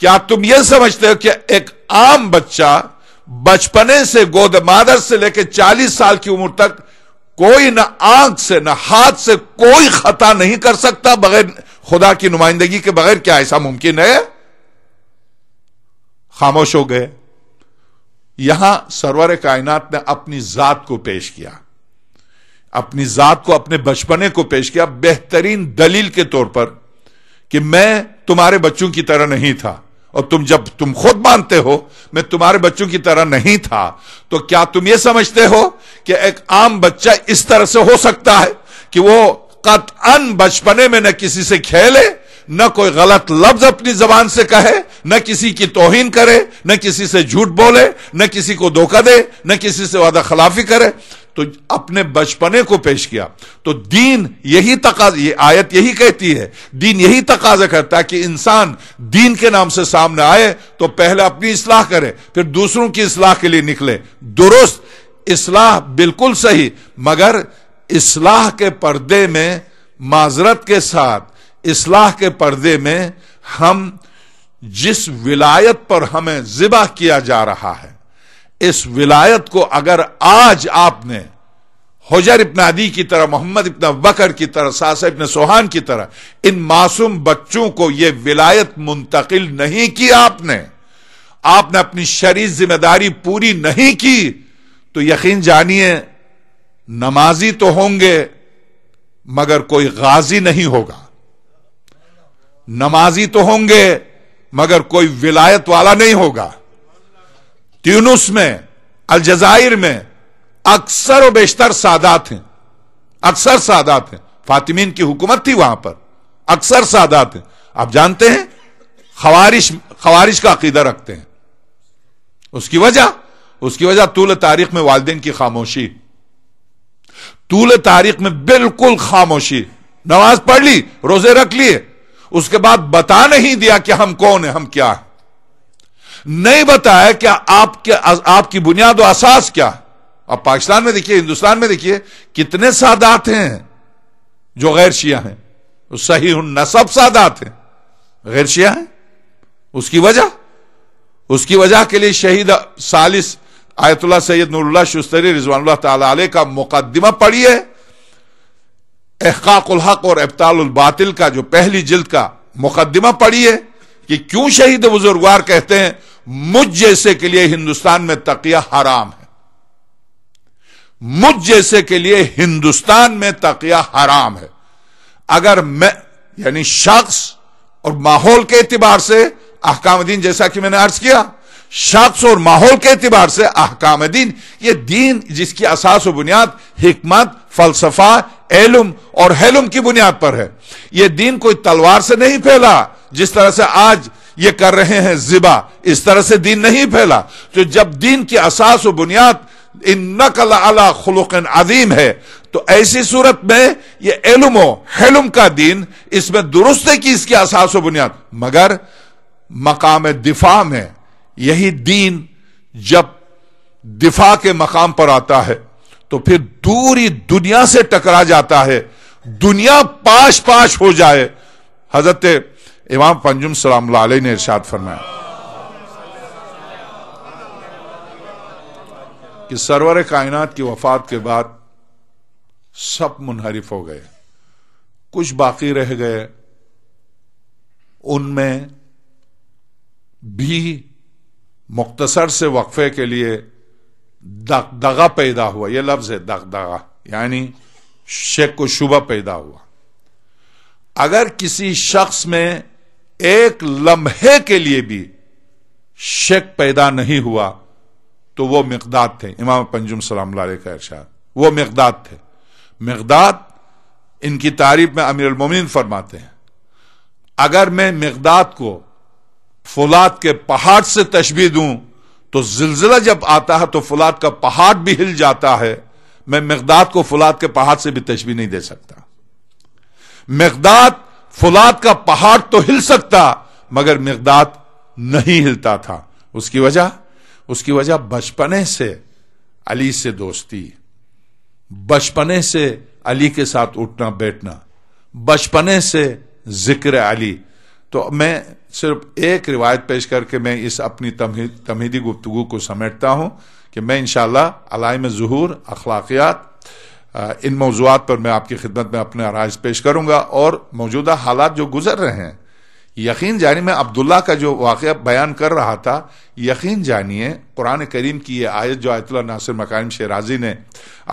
क्या तुम यह समझते हो कि एक आम बच्चा बचपने से गोद मादर से लेकर चालीस साल की उम्र तक कोई ना आंख से ना हाथ से कोई खता नहीं कर सकता बगैर खुदा की नुमाइंदगी के बगैर क्या ऐसा मुमकिन है खामोश हो गए यहां सरवर कायनात ने अपनी जात को पेश किया अपनी जात को अपने बचपने को पेश किया बेहतरीन दलील के तौर पर कि मैं तुम्हारे बच्चों की तरह नहीं था और तुम जब तुम खुद मानते हो मैं तुम्हारे बच्चों की तरह नहीं था तो क्या तुम यह समझते हो कि एक आम बच्चा इस तरह से हो सकता है कि वो कत अन बचपने में न किसी से खेले न कोई गलत लफ्ज अपनी जबान से कहे न किसी की तोहिन करे न किसी से झूठ बोले न किसी को धोखा दे न किसी से वादा खिलाफी करे तो अपने बचपने को पेश किया तो दीन यही तक ये आयत यही कहती है दीन यही तकाजा करता है कि इंसान दीन के नाम से सामने आए तो पहले अपनी इसलाह करे फिर दूसरों की इसलाह के लिए निकले दुरुस्त इसलाह बिल्कुल सही मगर इसलाह के पर्दे में माजरत के साथ इसलाह के पर्दे में हम जिस विलायत पर हमें जिबा किया जा रहा है इस विलायत को अगर आज आपने हजर इबन आदि की तरह मोहम्मद इबन बकर की तरह सासा इबन सोहान की तरह इन मासूम बच्चों को यह विलायत मुंतकिल नहीं की आपने आपने अपनी शरीर जिम्मेदारी पूरी नहीं की तो यकीन जानिए नमाजी तो होंगे मगर कोई गाजी नहीं होगा नमाजी तो होंगे मगर कोई विलायत वाला नहीं होगा ट्यूनुस में अलजायर में अक्सर और बेशतर सादात हैं अक्सर सादात हैं फातिमीन की हुकूमत थी वहां पर अक्सर सादात हैं आप जानते हैं खवारिश खवारिश का अकीदा रखते हैं उसकी वजह उसकी वजह तूल तारीख में वालदेन की खामोशी तूल तारीख में बिल्कुल खामोशी नमाज पढ़ ली रोजे रख लिए उसके बाद बता नहीं दिया कि हम कौन है हम क्या है नहीं बताया कि आपके आपकी बुनियाद और असास क्या अब पाकिस्तान में देखिए हिंदुस्तान में देखिए कितने सादात हैं जो गैर शिया हैं सही उन नसब सादात हैं गैर शिया हैं उसकी वजह उसकी वजह के लिए शहीद सालिस आयतुल्ला सैयद नूरुल्ला शुस्तरी रिजवान तला का मुकदमा पढ़िए एहकाकुल हक और अब्ताल बातिल का जो पहली जिल्द का मुकदमा पड़ी है कि क्यों शहीद बुजुर्गवार कहते हैं मुझ जैसे के लिए हिंदुस्तान में तकिया हराम है मुझ जैसे के लिए हिंदुस्तान में तकिया हराम है अगर मैं यानी शख्स और माहौल के एतबार से अहकामदीन जैसा कि मैंने अर्ज किया शख्स और माहौल के एतबार से अहकाम दीन ये दीन जिसकी असास व बुनियाद हमत फलसफा एलम और हेलम की बुनियाद पर है ये दीन कोई तलवार से नहीं फैला जिस तरह से आज ये कर रहे हैं जिबा इस तरह से दीन नहीं फैला तो जब दीन की असास व बुनियाद इन नकल अला खलुक अजीम है तो ऐसी सूरत में यह एलमो हेलम का दीन इसमें दुरुस्त है कि इसकी असास व बुनियाद मगर मकाम दिफा में यही दीन जब दिफा के मकाम पर आता है तो फिर दूरी दुनिया से टकरा जाता है दुनिया पाश पाश हो जाए हजरत इमाम पंजुम सलाम ने इर्शाद फरमाया कि सरवर कायनात की वफात के बाद सब मुनहरिफ हो गए कुछ बाकी रह गए उनमें भी मुख्तसर से वक्फे के लिए दगदगा पैदा हुआ यह लफ्ज है दगदगा यानी शेक व शुबा पैदा हुआ अगर किसी शख्स में एक लम्हे के लिए भी शेक पैदा नहीं हुआ तो वो मकदाद थे इमाम पंजुम सलाम का इरशाद वो मकदाद थे मकदाद इनकी तारीफ में अमीर उमिन फरमाते हैं अगर मैं मकदाद को फुलाद के पहाड़ से तशबी दूं तो जिलजिला जब आता है तो फुलाद का पहाड़ भी हिल जाता है मैं मकदाद को फुलाद के पहाड़ से भी तशबी नहीं दे सकता मकदाद फुलाद का पहाड़ तो हिल सकता मगर मकदाद नहीं हिलता था उसकी वजह उसकी वजह बचपने से अली से दोस्ती बचपने से अली के साथ उठना बैठना बचपने से जिक्र अली तो मैं सिर्फ एक रिवायत पेश करके मैं इस अपनी तमही, तमहीदी गुफ्तु को समेटता हूँ कि मैं इन अलाइम जहूर अखलाकियात इन मौजूद पर मैं आपकी खिदमत में अपने आरज पेश करूँगा और मौजूदा हालात जो गुजर रहे हैं यकीन जानिए मैं अब्दुल्ला का जो वाक़ बयान कर रहा था यकीन जानिए कुरान करीम की ये आयत जो आयतुल्ला नासिर मकान शेराजी ने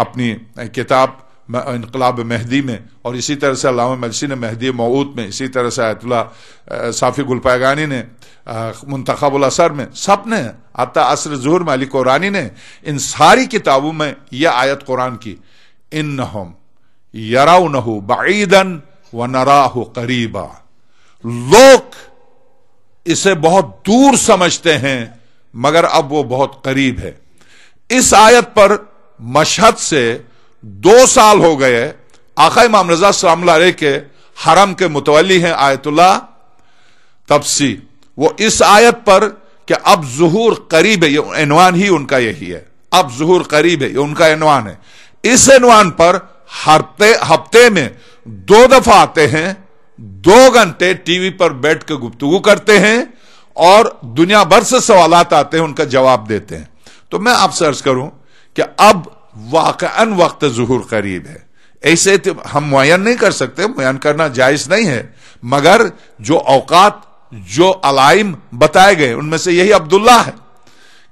अपनी किताब इनकलाब मेहदी में और इसी तरह से अलामा मलसी ने मेहदी मऊद में इसी तरह से आयतुल्ला साफ़ी गुलपैगानी ने मंतखबुलसर में सब ने आता असर जहर में अली कुरानी ने इन सारी किताबों में यह आयत कुरान की इन हम यराउन बाईदन व नराह करीबा लोग इसे बहुत दूर समझते हैं मगर अब वो बहुत करीब है इस आयत पर मशहद से दो साल हो गए आका इमाम रजा सलाम के हरम के मुतवली हैं आयतुल्ला तपसी वो इस आयत पर कि अब जहूर करीब है ये एनवान ही उनका यही है अब जहूर करीब है ये उनका एनवान है इस एनवान पर हफ्ते हफ्ते में दो दफा आते हैं दो घंटे टीवी पर बैठ कर गुप्तगु करते हैं और दुनिया भर से सवाल आते हैं उनका जवाब देते हैं तो मैं आपसे अर्ज करूं कि अब वाकन वक्त जहूर करीब है ऐसे तो हम मुन नहीं कर सकते मुन करना जायज नहीं है मगर जो औकात जो अलाइम बताए गए उनमें से यही अब्दुल्ला है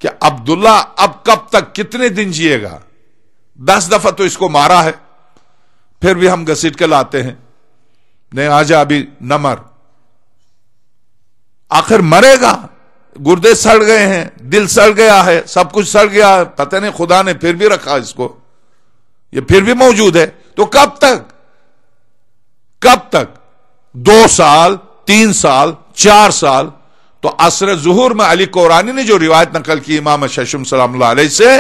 कि अब्दुल्ला अब कब तक कितने दिन जिएगा दस दफा तो इसको मारा है फिर भी हम घसीट के लाते हैं नहीं आजा अभी न मर आखिर मरेगा गुर्दे सड़ गए हैं दिल सड़ गया है सब कुछ सड़ गया है पता नहीं खुदा ने फिर भी रखा इसको ये फिर भी मौजूद है तो कब तक कब तक दो साल तीन साल चार साल तो असर जहूर में अली कौरानी ने जो रिवायत नकल की इमाम शशम सलाम से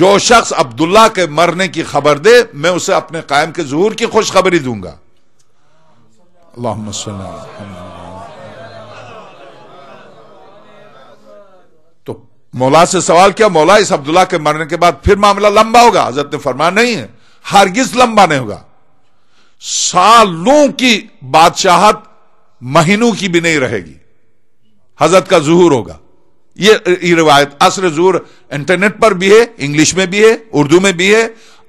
जो शख्स अब्दुल्ला के मरने की खबर दे मैं उसे अपने कायम के जहूर की खुशखबरी दूंगा अल्लाह मौला से सवाल किया मौला इस अब्दुल्ला के मरने के बाद फिर मामला लंबा होगा हजरत ने फरमाया नहीं है हरगिज लंबा नहीं होगा सालों की बादशाहत महीनों की भी नहीं रहेगी हजरत का जहूर होगा ये, रिवायत असर जहूर इंटरनेट पर भी है इंग्लिश में भी है उर्दू में भी है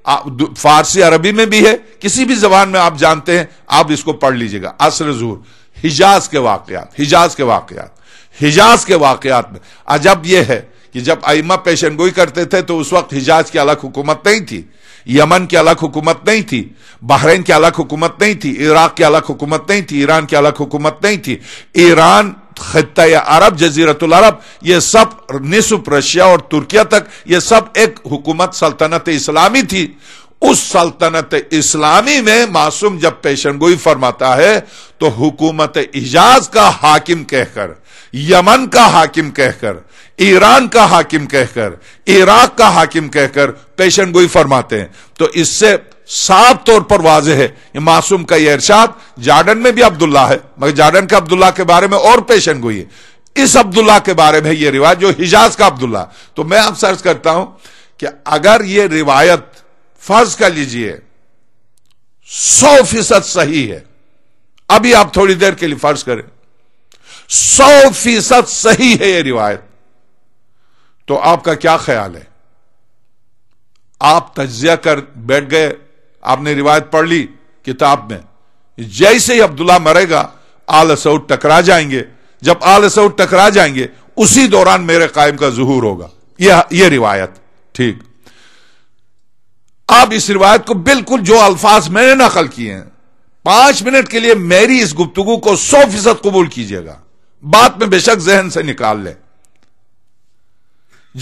फारसी अरबी में भी है किसी भी जबान में आप जानते हैं आप इसको पढ़ लीजिएगा असर जहूर हिजाज के वाकयात हिजाज के वाकयात हिजाज के वाकयात में अजब यह है कि जब आइमा पेशन गोई करते थे तो उस वक्त हिजाज की अलग हुकूमत नहीं थी यमन की अलग हुकूमत नहीं थी बहरीन की अलग हुकूमत नहीं थी इराक की अलग हुकूमत नहीं थी ईरान की अलग हुकूमत नहीं थी ईरान खत्ता अरब जजीरतुल अरब ये सब निसुप रशिया और तुर्किया तक ये सब एक हुकूमत सल्तनत इस्लामी थी उस सल्तनत इस्लामी में मासूम जब पेशन गोई फरमाता है तो हुकूमत हिजाज का हाकिम कहकर यमन का हाकिम कहकर ईरान का हाकिम कहकर इराक का हाकिम कहकर पेशन गोई फरमाते हैं तो इससे साफ तौर पर वाज है ये मासूम का यह इर्शाद जार्डन में भी अब्दुल्ला है मगर जार्डन के अब्दुल्ला के बारे में और पेशन गोई है इस अब्दुल्ला के बारे में यह रिवाज जो हिजाज का अब्दुल्ला तो मैं आप सर्च करता हूं कि अगर यह रिवायत फर्ज कर लीजिए सौ फीसद सही है अभी आप थोड़ी देर के लिए फर्ज करें सौ फीसद सही है ये रिवायत तो आपका क्या ख्याल है आप तजिया कर बैठ गए आपने रिवायत पढ़ ली किताब में जैसे ही अब्दुल्ला मरेगा आल सऊद टकरा जाएंगे जब आल सऊद टकरा जाएंगे उसी दौरान मेरे कायम का जहूर होगा यह यह रिवायत ठीक आप इस रिवायत को बिल्कुल जो अल्फाज मैंने नकल किए हैं पांच मिनट के लिए मेरी इस गुप्तगु को सौ फीसद कबूल कीजिएगा बात में बेशक जहन से निकाल लें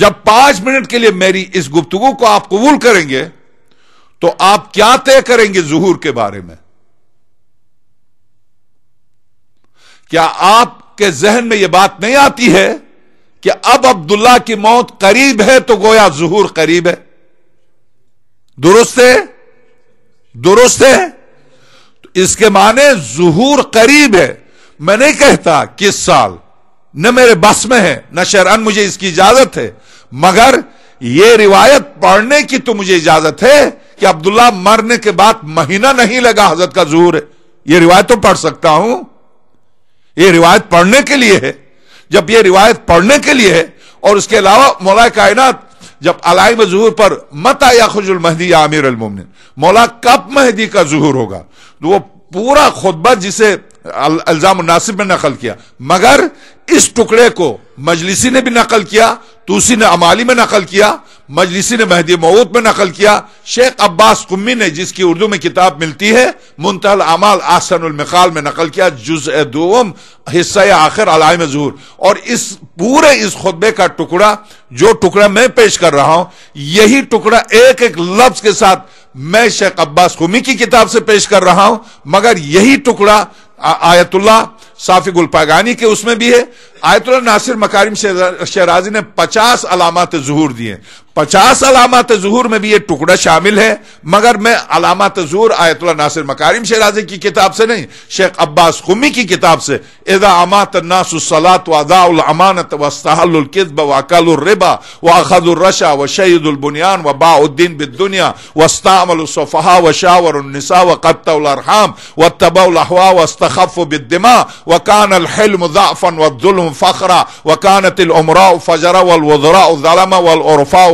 जब पांच मिनट के लिए मेरी इस गुप्तगु को आप कबूल करेंगे तो आप क्या तय करेंगे जहूर के बारे में क्या आपके जहन में यह बात नहीं आती है कि अब अब्दुल्ला की मौत करीब है तो गोया जहूर करीब है दुरुस्त है दुरुस्त है तो इसके माने जहूर करीब है मैं नहीं कहता किस साल न मेरे बस में है न शरण मुझे इसकी इजाजत है मगर यह रिवायत पढ़ने की तो मुझे इजाजत है कि अब्दुल्ला मरने के बाद महीना नहीं लगा हजरत का जूर यह रिवायत तो पढ़ सकता हूं यह रिवायत पढ़ने के लिए है जब यह रिवायत पढ़ने के लिए है और उसके अलावा मौला कायनात जब अलाई जहूर पर मत आया खुजुल महदी या आमिर अलमुमन मौला कब महदी का जहूर होगा तो वो पूरा खुतबा जिसे अल्जाम नासिब में नकल किया मगर इस टुकड़े को मजलिसी ने भी नकल किया तूसी ने अमाली में नकल किया मजलिसी ने महदी मऊद में नकल किया शेख अब्बास कुम्मी ने जिसकी उर्दू में किताब मिलती है मुंतल अमाल आसनमकाल में नकल किया जुज दोम हिस्सा आखिर अलाइम जहूर और इस पूरे इस खुतबे का टुकड़ा जो टुकड़ा मैं पेश कर रहा हूं यही टुकड़ा एक एक लफ्ज के साथ मैं शेख अब्बास कुमी की किताब से पेश कर रहा हूं मगर यही टुकड़ा आयतुल्ला साफी गुलपागानी के उसमें भी है आयतुल्ला नासिर मकारिम शहराजी ने पचास अलामत जहूर दिए पचास अलामत जहूर में भी ये टुकड़ा शामिल है मगर मैं अलामत जहूर आयतुल्ला नासिर मकारिम शेराजी की किताब से नहीं शेख अब्बास खुमी की किताब से एदा अमात नासलात वदाउलमानत वस्तहलकिब वकलरिबा व अखदुलरशा व शहीदुलबुनियान व बाउद्दीन बिदुनिया वस्तामलफ़ा व शावरसा व कत्तरहम व तबाउलहवा वस्तखफ बिदमा व कान अलहलमदाफ़न वजुल्म फ़खरा व कानतिलमरा फ़जरा वलवरा वलमा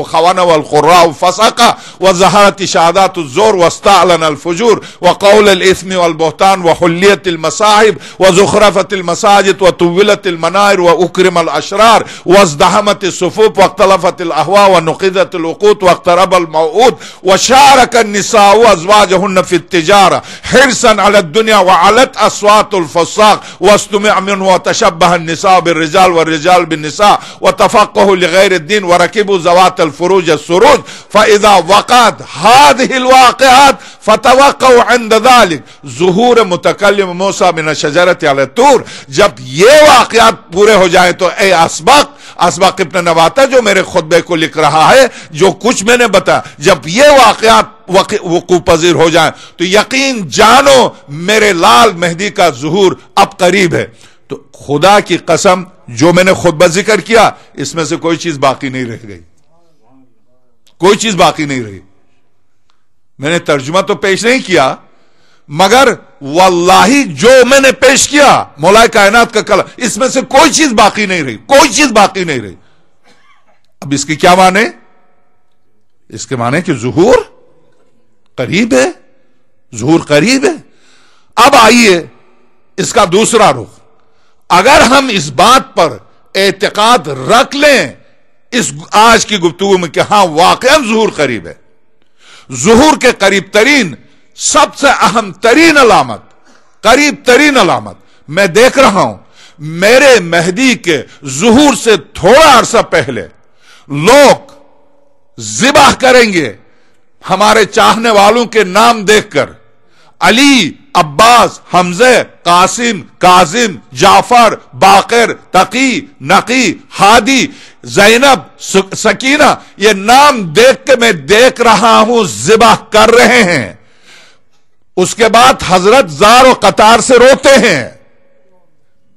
والخونه والقراء فسق وظهرت شهادات الزور واستعلن الفجور وقول الإثم والبهتان وحليت المصاحب وزخرفت المساجد وطولت المنائر وأكرم الأشرار وازدحمت الصفوف واختلفت الأهواء ونقذت الوقود واقترب الموعود وشارك النساء وأزواجهن في التجارة حرصا على الدنيا وعلت أصوات الفساق واستمع منه وتشبه النساء بالرجال والرجال بالنساء وتفقهوا لغير الدين وركبوا ذوات الفساق फरूज सरूज फ़ैज़ा वक़ात हाद हिलवाक़ात फ़तवाक जहूर मुतकलम मोसा बिन शजरत तूर जब ये वाक़ात पूरे हो जाए तो ए असबाक असबाक इबन नवाता जो मेरे खुतबे को लिख रहा है जो कुछ मैंने बताया जब ये वाक़ात वकू पजीर हो जाए तो यकीन जानो मेरे लाल मेहदी का जहूर अब करीब है तो खुदा की कसम जो मैंने खुद ब जिक्र किया इसमें से कोई चीज बाकी नहीं रह गई कोई चीज बाकी नहीं रही मैंने तर्जुमा तो पेश नहीं किया मगर वल्लाही जो मैंने पेश किया मौलाए कायनात का कला इसमें से कोई चीज बाकी नहीं रही कोई चीज बाकी नहीं रही अब इसके क्या माने इसके माने कि जहूर करीब है जहूर करीब है अब आइए इसका दूसरा रुख अगर हम इस बात पर एतकाद रख लें इस आज की गुफ्तु में कि हां वाकई जहूर करीब है जहूर के करीब तरीन सबसे अहम तरीन अलामत करीब तरीन अलामत मैं देख रहा हूं मेरे मेहदी के जहूर से थोड़ा अरसा पहले लोग जिबाह करेंगे हमारे चाहने वालों के नाम देखकर अली अब्बास हमजे कासिम काजिम जाफर बाकर तकी नकी हादी जैनब सकीना ये नाम देख के मैं देख रहा हूं जिबा कर रहे हैं उसके बाद हजरत जार और कतार से रोते हैं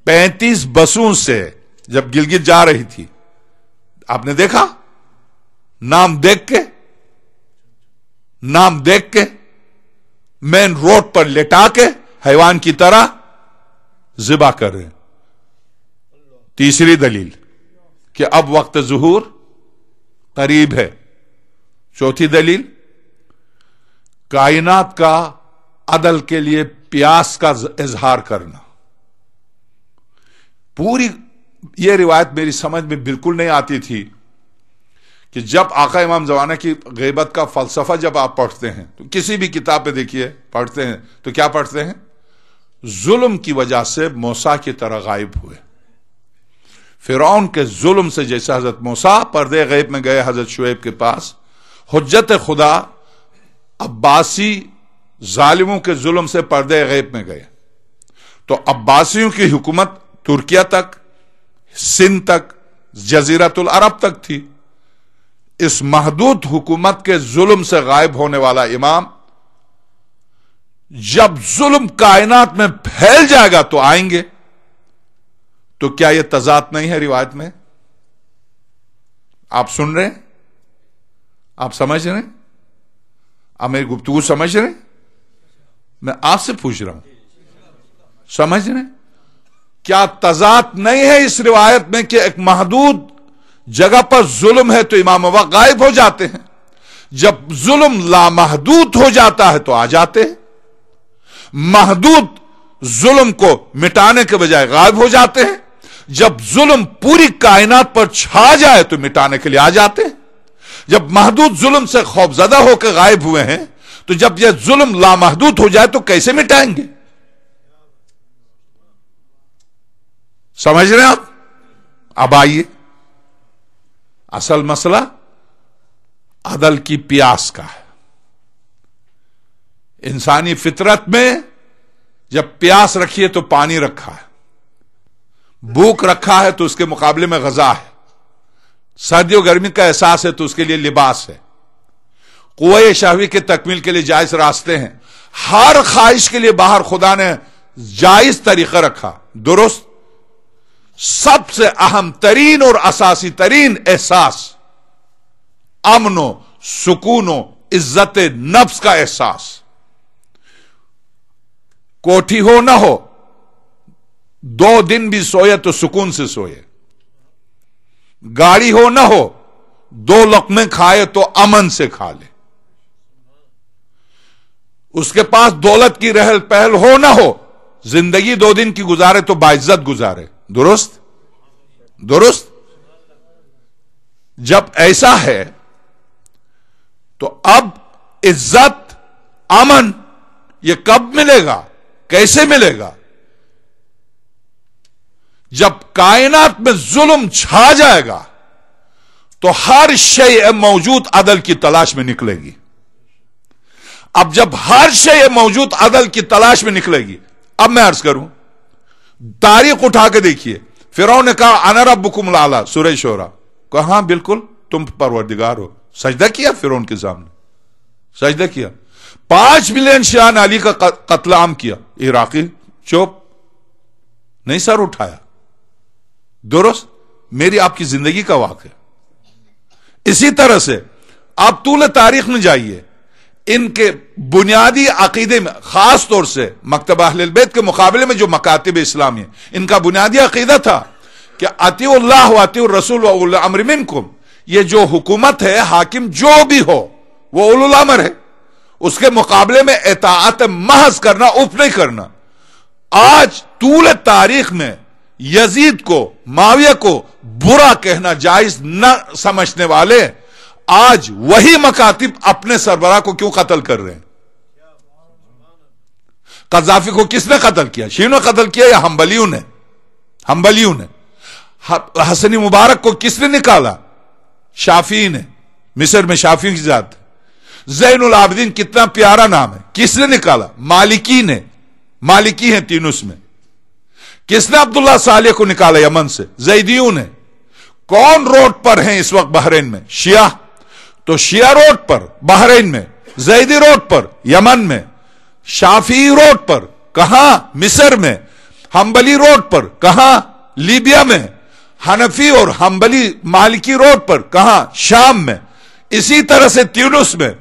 पैंतीस बसों से जब गिलगित जा रही थी आपने देखा नाम देख के नाम देख के मेन रोड पर लेटा के हैवान की तरह जिबा रहे तीसरी दलील कि अब वक्त जहूर करीब है चौथी दलील कायनात का अदल के लिए प्यास का इजहार करना पूरी यह रिवायत मेरी समझ में बिल्कुल नहीं आती थी कि जब आका इमाम जमाना की गैबत का फलसफा जब आप पढ़ते हैं तो किसी भी किताब पे देखिए पढ़ते हैं तो क्या पढ़ते हैं जुल्म की वजह से मौसा की तरह गायब हुए फिरौन के जुल्म से जैसे हजरत मौसा पर्दे गैब में गए हजरत शुएब के पास हजरत खुदा अब्बासी जालिमों के जुल्म से पर्दे गैब में गए तो अब्बासियों की हुकूमत तुर्किया तक सिंध तक जजीरतुल अरब तक थी इस महदूद हुकूमत के जुल्म से गायब होने वाला इमाम जब जुल्म कायनात में फैल जाएगा तो आएंगे तो क्या यह तजाद नहीं है रिवायत में आप सुन रहे हैं आप समझ रहे हैं आप मेरी गुप्तगु समझ रहे हैं मैं आपसे पूछ रहा हूं समझ रहे हैं क्या तजाद नहीं है इस रिवायत में कि एक महदूद जगह पर जुल्म है तो इमाम अबा गायब हो जाते हैं जब जुल्म लामहदूद हो जाता है तो आ जाते हैं महदूद जुल्म को मिटाने के बजाय गायब हो जाते हैं जब जुल्म पूरी कायनात पर छा जाए तो मिटाने के लिए आ जाते हैं जब महदूद जुल्म से खौफजदा होकर गायब हुए हैं तो जब यह जुल्म लामहदूद हो जाए तो कैसे मिटाएंगे समझ रहे हैं आप अब आइए असल मसला अदल की प्यास का है इंसानी फितरत में जब प्यास रखी है तो पानी रखा है भूख रखा है तो उसके मुकाबले में गजा है सर्दियों गर्मी का एहसास है तो उसके लिए लिबास है कुए शाही के तकमील के लिए जायज रास्ते हैं हर ख्वाहिश के लिए बाहर खुदा ने जायज तरीका रखा दुरुस्त सबसे अहम तरीन और असासी तरीन एहसास अमनो सुकूनो इज्जत नफ्स का एहसास कोठी हो ना हो दो दिन भी सोए तो सुकून से सोए गाड़ी हो ना हो दो लकमे खाए तो अमन से खा ले उसके पास दौलत की रहल पहल हो ना हो जिंदगी दो दिन की गुजारे तो बाइज्जत गुजारे दुरुस्त दुरुस्त जब ऐसा है तो अब इज्जत अमन ये कब मिलेगा कैसे मिलेगा जब कायनात में जुल्म छा जाएगा तो हर शय मौजूद अदल की तलाश में निकलेगी अब जब हर शय मौजूद अदल की तलाश में निकलेगी अब मैं अर्ज करूं तारीख उठा के देखिए फिर ने कहा अनरब बुकुम लाला सुरे शोरा कहा हाँ, बिल्कुल तुम परवरदिगार हो सजदा किया फिर उनके सामने सजदा किया पांच मिलियन शाह अली का कतलाम किया इराकी चुप नहीं सर उठाया दुरुस्त मेरी आपकी जिंदगी का वाक है इसी तरह से आप तूल तारीख में जाइए इनके बुनियादी अकीदे में खास तौर से मकतब अहलबैत के मुकाबले में जो मकातब इस्लामी है इनका बुनियादी अकीदा था कि अतिल्लाह अति रसूल अमरमिन को ये जो हुकूमत है हाकिम जो भी हो वो उलमर है उसके मुकाबले में एतात महज करना उफ नहीं करना आज तूल तारीख में यजीद को माविया को बुरा कहना जायज न समझने वाले आज वही मकातिब अपने सरबरा को क्यों कत्ल कर रहे हैं कजाफी को किसने कत्ल किया शीन ने कत्ल किया या हम्बलियों ने हम्बलियों ने हसनी मुबारक को किसने निकाला शाफी ने मिसर में शाफी की जात जैन आबदीन कितना प्यारा नाम है किसने निकाला मालिकी ने मालिकी है तीन उसमें किसने अब्दुल्ला साले को निकाला यमन से जैदियों ने कौन रोड पर है इस वक्त बहरेन में शिया तो शिया रोड पर बहरेन में जैदी रोड पर यमन में शाफी रोड पर कहा मिसर में हम्बली रोड पर कहा लीबिया में हनफी और हम्बली मालिकी रोड पर कहा शाम में इसी तरह से त्यूनुस में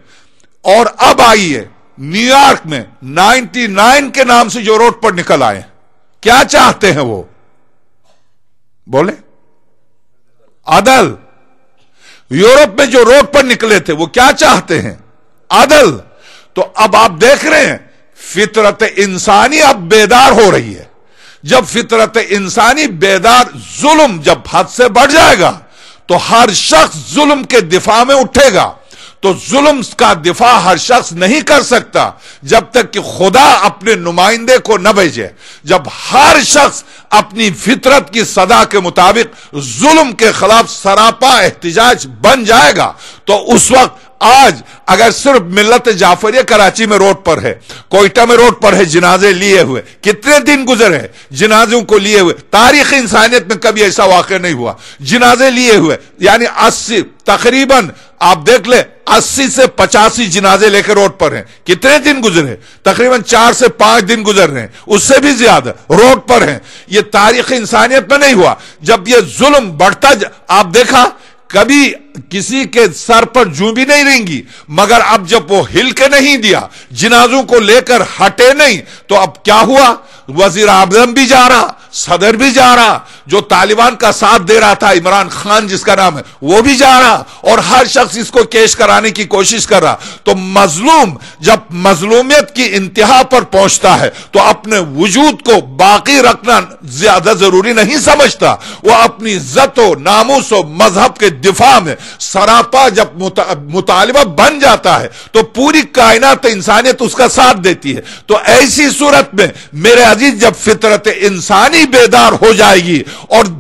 और अब आइए न्यूयॉर्क में 99 के नाम से जो रोड पर निकल आए क्या चाहते हैं वो बोले अदल यूरोप में जो रोड पर निकले थे वो क्या चाहते हैं अदल तो अब आप देख रहे हैं फितरत इंसानी अब बेदार हो रही है जब फितरत इंसानी बेदार जुल्म जब हद से बढ़ जाएगा तो हर शख्स जुल्म के दिफा में उठेगा तो जुल्म का दिफा हर शख्स नहीं कर सकता जब तक कि खुदा अपने नुमाइंदे को न भेजे जब हर शख्स अपनी फितरत की सदा के मुताबिक जुल्म के खिलाफ सरापा एहतजाज बन जाएगा तो उस वक्त आज अगर सिर्फ मिलत जाफरिया कराची में रोड पर है कोयटा में रोड पर है जिनाजे लिए हुए कितने दिन गुजर है जिनाजों को लिए हुए तारीख इंसानियत में कभी ऐसा वाक नहीं हुआ जिनाजे लिए हुए यानी अस्सी तकरीबन आप देख ले अस्सी से पचासी जिनाजे लेकर रोड पर हैं कितने दिन गुजरे तकरीबन चार से पांच दिन गुजर रहे हैं उससे भी ज्यादा रोड पर हैं यह तारीख इंसानियत में नहीं हुआ जब यह जुल्म बढ़ता आप देखा कभी किसी के सर पर जू भी नहीं रहेंगी मगर अब जब वो हिल के नहीं दिया जिनाजों को लेकर हटे नहीं तो अब क्या हुआ वजीर आजम भी जा रहा सदर भी जा रहा जो तालिबान का साथ दे रहा था इमरान खान जिसका नाम है वो भी जा रहा और हर शख्स इसको केश कराने की कोशिश कर रहा तो मजलूम जब मजलूमियत की इंतहा पर पहुंचता है तो अपने वजूद को बाकी रखना ज्यादा जरूरी नहीं समझता वो अपनी जतो नामूस मजहब के दिफा में सरापा जब मुता, मुतालबा बन जाता है तो पूरी कायनात इंसानियत उसका साथ देती है तो ऐसी सूरत में मेरे अजीज जब फितरत इंसानी पानी बेदार हो जाएगी और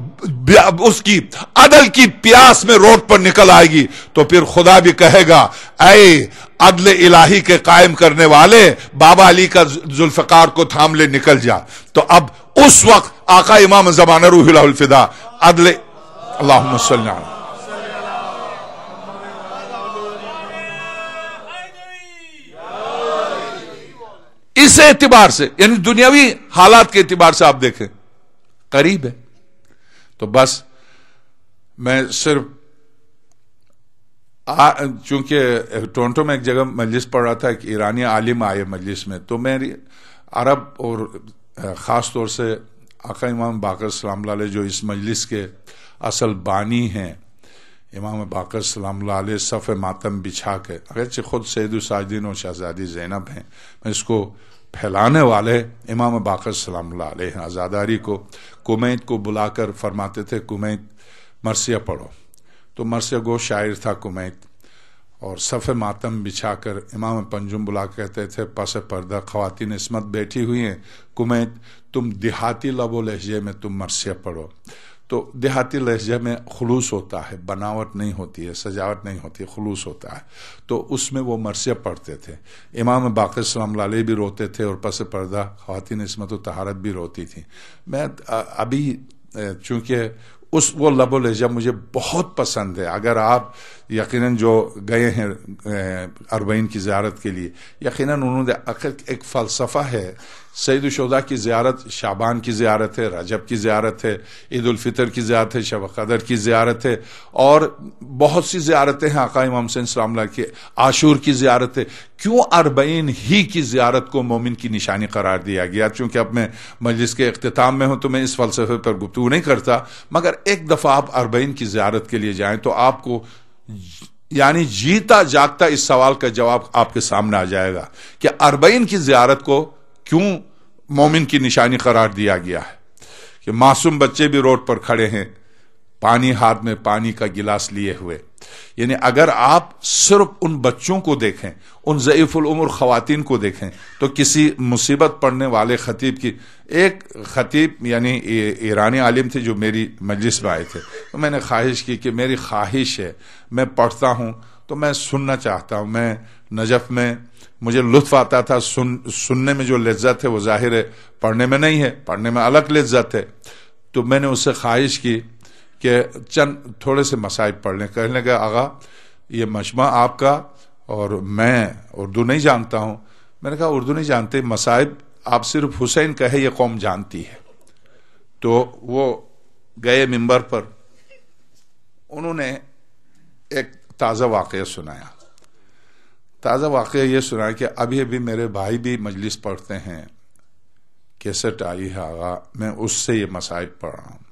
उसकी अदल की प्यास में रोड पर निकल आएगी तो फिर खुदा भी कहेगा अय अदल इलाही के कायम करने वाले बाबा अली का जुल्फकार को थाम ले निकल जा तो अब उस वक्त आका इमाम जबान रूहफिदा अदल अल्लाह इस एतबार से यानी दुनियावी हालात के एतबार से आप देखें करीब है तो बस मैं सिर्फ चूंकि टोरंटो में एक जगह मजलिस पढ़ रहा था ईरानी आलिम आए मजलिस में तो मेरी अरब और ख़ास तौर से आका इमाम बाकर सलाम लाल जो इस मजलिस के असल बानी हैं इमाम बाकर सलाम लाल सफ़ मातम बिछा के अगरचे खुद सैद और शहजादी जैनब हैं मैं इसको फैलाने वाले इमाम बाकर सलाम लाल हैं आज़ादारी को कुमैत को बुलाकर फरमाते थे कुमैत मरसिया पढ़ो तो मरसिया गो शायर था कुमैत और सफ़े मातम बिछाकर इमाम पंजुम बुला कहते थे पस पर्दा ख़वातिन इसमत बैठी हुई हैं कुमैत तुम देहाती लबो लहजे में तुम मरसिया पढ़ो तो देहाती लहजे में खलूस होता है बनावट नहीं होती है सजावट नहीं होती है खलूस होता है तो उसमें वो मरसे पढ़ते थे इमाम बाकी सलाम लाले भी रोते थे और पस पर्दा खातिन इसमत तहारत भी रोती थी मैं अभी चूँकि उस वो लबो लहजा मुझे बहुत पसंद है अगर आप यकीनन जो गए हैं अरबईन की ज्यारत के लिए यकीनन उन्होंने आखिर एक फ़लसफ़ा है सईद शोदा की ज्यारत शाबान की ज्यारत है रजब की ज्यारत है ईद उलफ़ितर की ज्यारत है शब कदर की ज्यारत है और बहुत सी ज्यारतें हैं आका इमाम हसन सलामला की आशूर की ज्यारत है क्यों अरबईन ही की ज्यारत को मोमिन की निशानी करार दिया गया चूंकि अब मैं मजलिस के अख्ताम में हूँ तो मैं इस फलसफे पर गुफ्तु नहीं करता मगर एक दफा आप अरबईन की जियारत के लिए जाएं तो आपको यानी जीता जागता इस सवाल का जवाब आपके सामने आ जाएगा कि अरबईन की जियारत को क्यों मोमिन की निशानी करार दिया गया है कि मासूम बच्चे भी रोड पर खड़े हैं पानी हाथ में पानी का गिलास लिए हुए यानी अगर आप सिर्फ उन बच्चों को देखें उन जयफुल उम्र ख़वातीन को देखें तो किसी मुसीबत पड़ने वाले खतीब की एक खतीब यानी ईरानी आलिम थे जो मेरी मजलिस में आए थे तो मैंने ख्वाहिश की कि मेरी ख्वाहिश है मैं पढ़ता हूँ तो मैं सुनना चाहता हूँ मैं नजफ़ में मुझे लुत्फ आता था सुन सुनने में जो लज्जत है वो जाहिर है पढ़ने में नहीं है पढ़ने में अलग लज्जत है तो मैंने उससे ख्वाहिश की कि चंद थोड़े से मसाइब पढ़ लें कहने लगे आगा ये मजमा आपका और मैं उर्दू नहीं जानता हूँ मैंने कहा उर्दू नहीं जानते मसाइब आप सिर्फ हुसैन कहे ये कौम जानती है तो वो गए मंबर पर उन्होंने एक ताज़ा वाक़ सुनाया ताज़ा वाक़ ये सुनाया कि अभी अभी मेरे भाई भी मजलिस पढ़ते हैं कैसेट आई है आगा मैं उससे ये मसाइब पढ़ रहा हूँ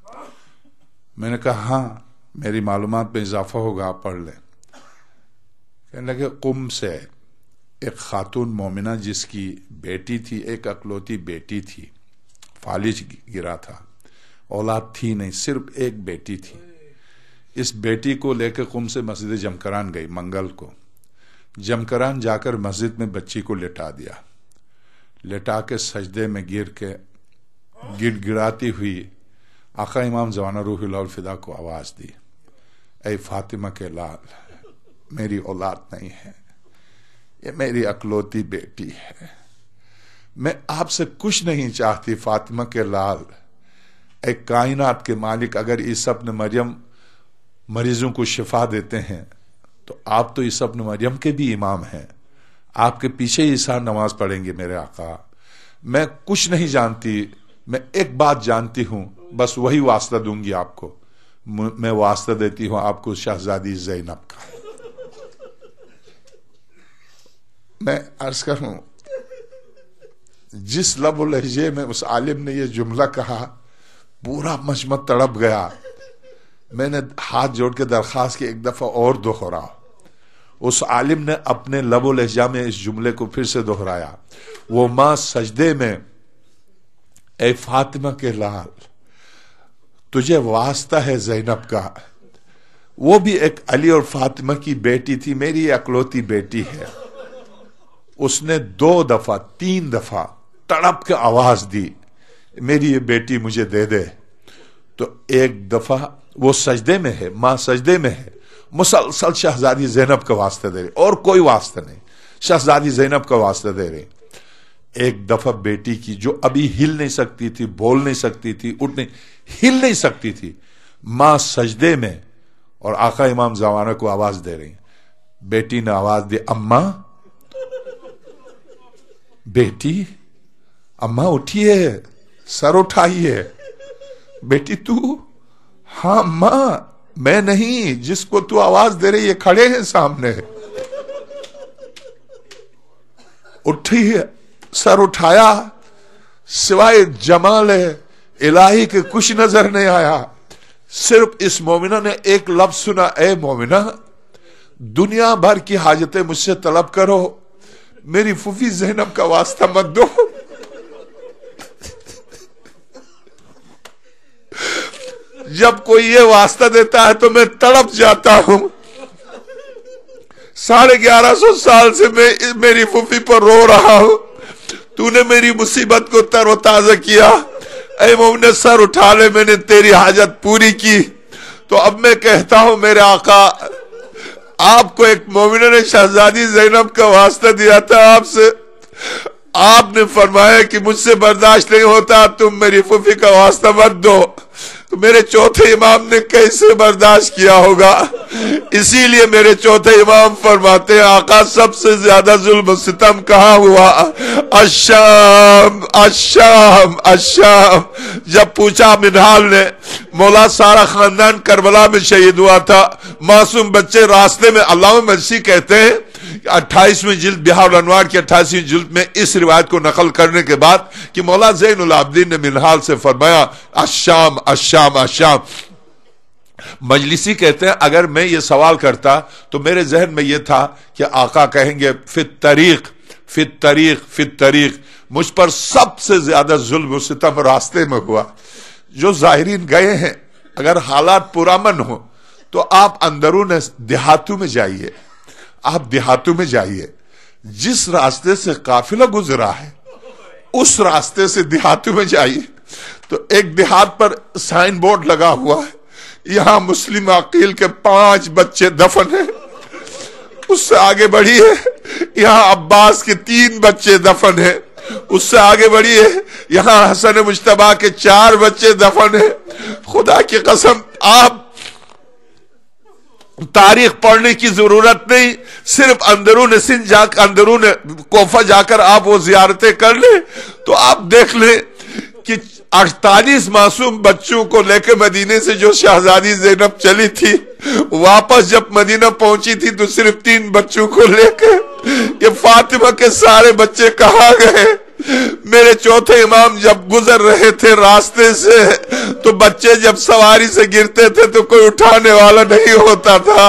मैंने कहा हाँ मेरी मालूम में इजाफा होगा आप पढ़ लें कहने लगे कुम से एक खातून मोमिना जिसकी बेटी थी एक अकलौती बेटी थी फालिज गिरा था औलाद थी नहीं सिर्फ एक बेटी थी इस बेटी को लेकर कुम से मस्जिद जमकरान गई मंगल को जमकरान जाकर मस्जिद में बच्ची को लेटा दिया लेटा के सजदे में गिर के गिड़गिड़ाती हुई आका इमाम जवाना रूहल फिदा को आवाज दी ए फातिमा के लाल मेरी औलाद नहीं है ये मेरी अकलौती बेटी है मैं आपसे कुछ नहीं चाहती फातिमा के लाल ए कायनात के मालिक अगर इस अपने मरियम मरीजों को शिफा देते हैं तो आप तो इस अपने मरियम के भी इमाम हैं आपके पीछे ईसा नमाज पढ़ेंगे मेरे आका मैं कुछ नहीं जानती मैं एक बात जानती हूं बस वही वास्ता दूंगी आपको मैं वास्ता देती हूं आपको शहजादी जैनब का मैं अर्ज करूं जिस लब लहजे में उस आलिम ने यह जुमला कहा पूरा मजमत तड़प गया मैंने हाथ जोड़ के दरखास्त की एक दफा और दोहरा उस आलिम ने अपने लबो लहजा में इस जुमले को फिर से दोहराया वो मां सजदे में ए फातिमा के लाल तुझे वास्ता है जैनब का वो भी एक अली और फातिमा की बेटी थी मेरी अकलौती बेटी है उसने दो दफा तीन दफा तड़प के आवाज दी मेरी ये बेटी मुझे दे दे तो एक दफा वो सजदे में है माँ सजदे में है मुसलसल शहजादी जैनब का वास्ता दे रही और कोई वास्ता नहीं शहजादी जैनब का वास्ता दे रही एक दफा बेटी की जो अभी हिल नहीं सकती थी बोल नहीं सकती थी उठ नहीं हिल नहीं सकती थी मां सजदे में और आका इमाम जमाना को आवाज दे रही बेटी ने आवाज दी अम्मा बेटी अम्मा उठिए सर उठाइए बेटी तू हा अम्मा मैं नहीं जिसको तू आवाज दे रही है खड़े हैं सामने उठी सर उठाया सिवाय जमाल है इलाही के कुछ नजर नहीं आया सिर्फ इस मोमिना ने एक लफ्ज सुना ए मोमिना दुनिया भर की हाजतें मुझसे तलब करो मेरी फूफी जहनब का वास्ता मत दो जब कोई ये वास्ता देता है तो मैं तड़प जाता हूं साढ़े ग्यारह सौ साल से मैं मेरी फूफी पर रो रहा हूं तूने मेरी मुसीबत को तरोताजा किया मोमिन सर उठा ले मैंने तेरी हाजत पूरी की तो अब मैं कहता हूं मेरे आका आपको एक मोमिन ने शहजादी जैनब का वास्ता दिया था आपसे आपने फरमाया कि मुझसे बर्दाश्त नहीं होता तुम मेरी फूफी का वास्ता मत दो मेरे चौथे इमाम ने कैसे बर्दाश्त किया होगा इसीलिए मेरे चौथे इमाम फरमाते हैं आका सबसे ज्यादा जुल्म सितम कहा हुआ अश्याम अश्याम अश्याम जब पूछा मिनहाल ने मौला सारा खानदान करबला में शहीद हुआ था मासूम बच्चे रास्ते में अल्लाह मसी कहते हैं अट्ठाईसवीं जिल्द बिहार अनवार की अट्ठाईसवीं जिल्द में इस रिवायत को नकल करने के बाद कि मौला जैन उलाब्दीन ने मिनहाल से फरमाया अश्याम अश्याम अश्याम मजलिसी कहते हैं अगर मैं ये सवाल करता तो मेरे जहन में यह था कि आका कहेंगे फित तरीक फित तरीक फित तरीक मुझ पर सबसे ज्यादा जुल्म सितम रास्ते में हुआ जो जाहरीन गए हैं अगर हालात पुरामन हो तो आप अंदरून देहातों में जाइए आप देहातों में जाइए जिस रास्ते से काफिला गुजरा है उस रास्ते से देहातों में जाइए तो एक देहात पर साइन बोर्ड लगा हुआ है यहां मुस्लिम अकील के पांच बच्चे दफन है उससे आगे बढ़ी है यहाँ अब्बास के तीन बच्चे दफन है उससे आगे बढ़ी है यहाँ हसन मुश्तबा के चार बच्चे दफन है खुदा की कसम आप तारीख पढ़ने की जरूरत नहीं सिर्फ अंदरून सिंह जाकर अंदरून कोफा जाकर आप वो जियारतें कर ले तो आप देख ले कि अड़तालीस मासूम बच्चों को लेकर मदीने से जो शहजादी जैनब चली थी वापस जब मदीना पहुंची थी तो सिर्फ तीन बच्चों को लेकर ये फातिमा के सारे बच्चे कहा गए मेरे चौथे इमाम जब गुजर रहे थे रास्ते से तो बच्चे जब सवारी से गिरते थे तो कोई उठाने वाला नहीं होता था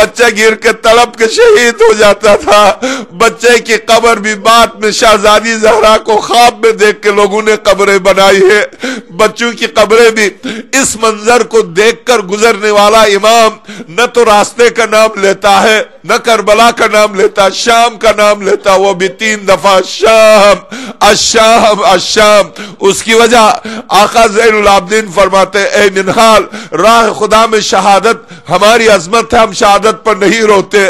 बच्चा गिर के तड़प के शहीद हो जाता था बच्चे की कब्र भी बाद में शाहजादी जहरा को ख्वाब में देख के लोगों ने कब्रें बनाई है बच्चों की कब्रें भी इस मंजर को देखकर गुजरने वाला इमाम न तो रास्ते का नाम लेता है न करबला का नाम लेता शाम का नाम लेता वो भी तीन दफा शाम अशाम अशाम उसकी वजह आका जैन फरमाते ए मिनहाल राह खुदा में शहादत हमारी अजमत है हम शहादत पर नहीं रोते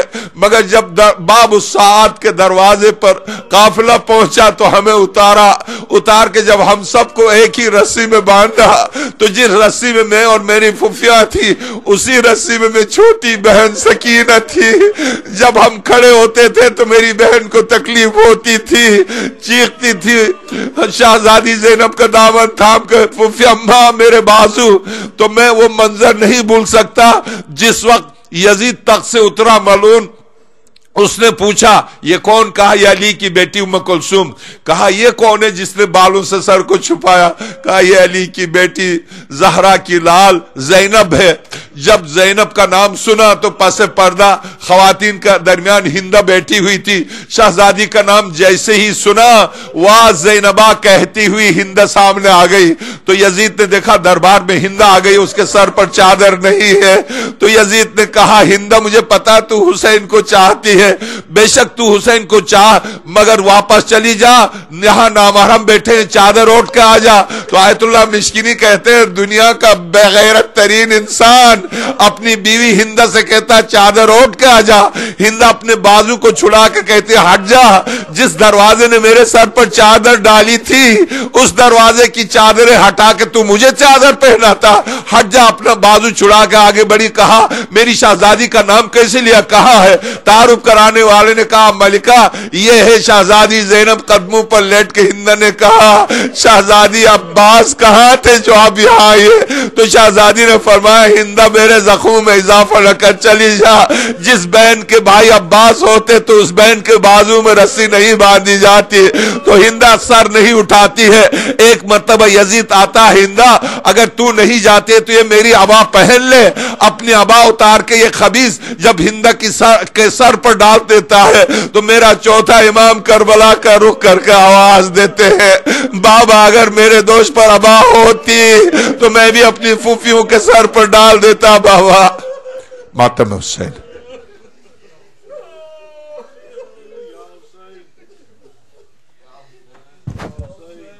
मगर जब बाब उसाद के दरवाजे पर काफिला पहुंचा तो हमें उतारा उतार के जब हम सबको एक ही रस्सी में बांधा तो जिस रस्सी में मैं और मेरी फुफिया थी उसी रस्सी में मैं छोटी बहन सकीना थी जब हम खड़े होते थे तो मेरी बहन को तकलीफ होती थी चीखती थी शाहजादी जैनब का दामन थाम कर फुफिया अम्मा मेरे बाजू तो मैं वो मंजर नहीं भूल सकता जिस वक्त यजीद तक से उतरा मलून उसने पूछा ये कौन कहा ये अली की बेटी उम कुलसुम कहा ये कौन है जिसने बालों से सर को छुपाया कहा ये अली की बेटी जहरा की लाल जैनब है जब जैनब का नाम सुना तो पसे पर्दा खातन का दरमियान हिंदा बैठी हुई थी शहजादी का नाम जैसे ही सुना वाह जैनबा कहती हुई हिंदा सामने आ गई तो यजीद ने देखा दरबार में हिंदा आ गई उसके सर पर चादर नहीं है तो यजीद ने कहा हिंदा मुझे पता तू हुसैन को चाहती है बेशक तू हुसैन को चाह मगर वापस चली जा यहां नामहरम बैठे चादर उठ के आ जा तो आयतुल्ला मिश्किनी कहते हैं दुनिया का बेगैरत तरीन इंसान अपनी बीवी हिंदा से कहता चादर ओट के आ जा हिंदा अपने बाजू को छुड़ा के कहती हट जा जिस दरवाजे ने मेरे सर पर चादर डाली थी उस दरवाजे की चादरें हटा के तू मुझे चादर पहनाता हट जा अपना बाजू छुड़ा के आगे बढ़ी कहा मेरी शहजादी का नाम कैसे लिया कहा है तारुफ कराने वाले ने कहा मलिका ये है शहजादी जैनब कदमों पर लेट के हिंदा ने कहा शहजादी अब्बास कहा थे जो आप यहाँ आए तो शाहजादी ने फरमाया हिंदा मेरे जख्मों में इजाफा न कर चली जा जिस बहन के भाई अब्बास होते तो उस बहन के बाजू में रस्सी नहीं बांधी जाती तो हिंदा सर नहीं उठाती है एक मरतबा यजीत आता हिंदा अगर तू नहीं जाते तो ये मेरी अबा पहन ले अपनी अबा उतार के ये खबीज जब हिंदा की सर, के सर पर डाल देता है तो मेरा चौथा इमाम करबला का रुख करके आवाज देते हैं बाबा अगर मेरे दोष पर अबा होती तो मैं भी अपनी फूफियों के सर पर डाल देता Mata meu Senhor.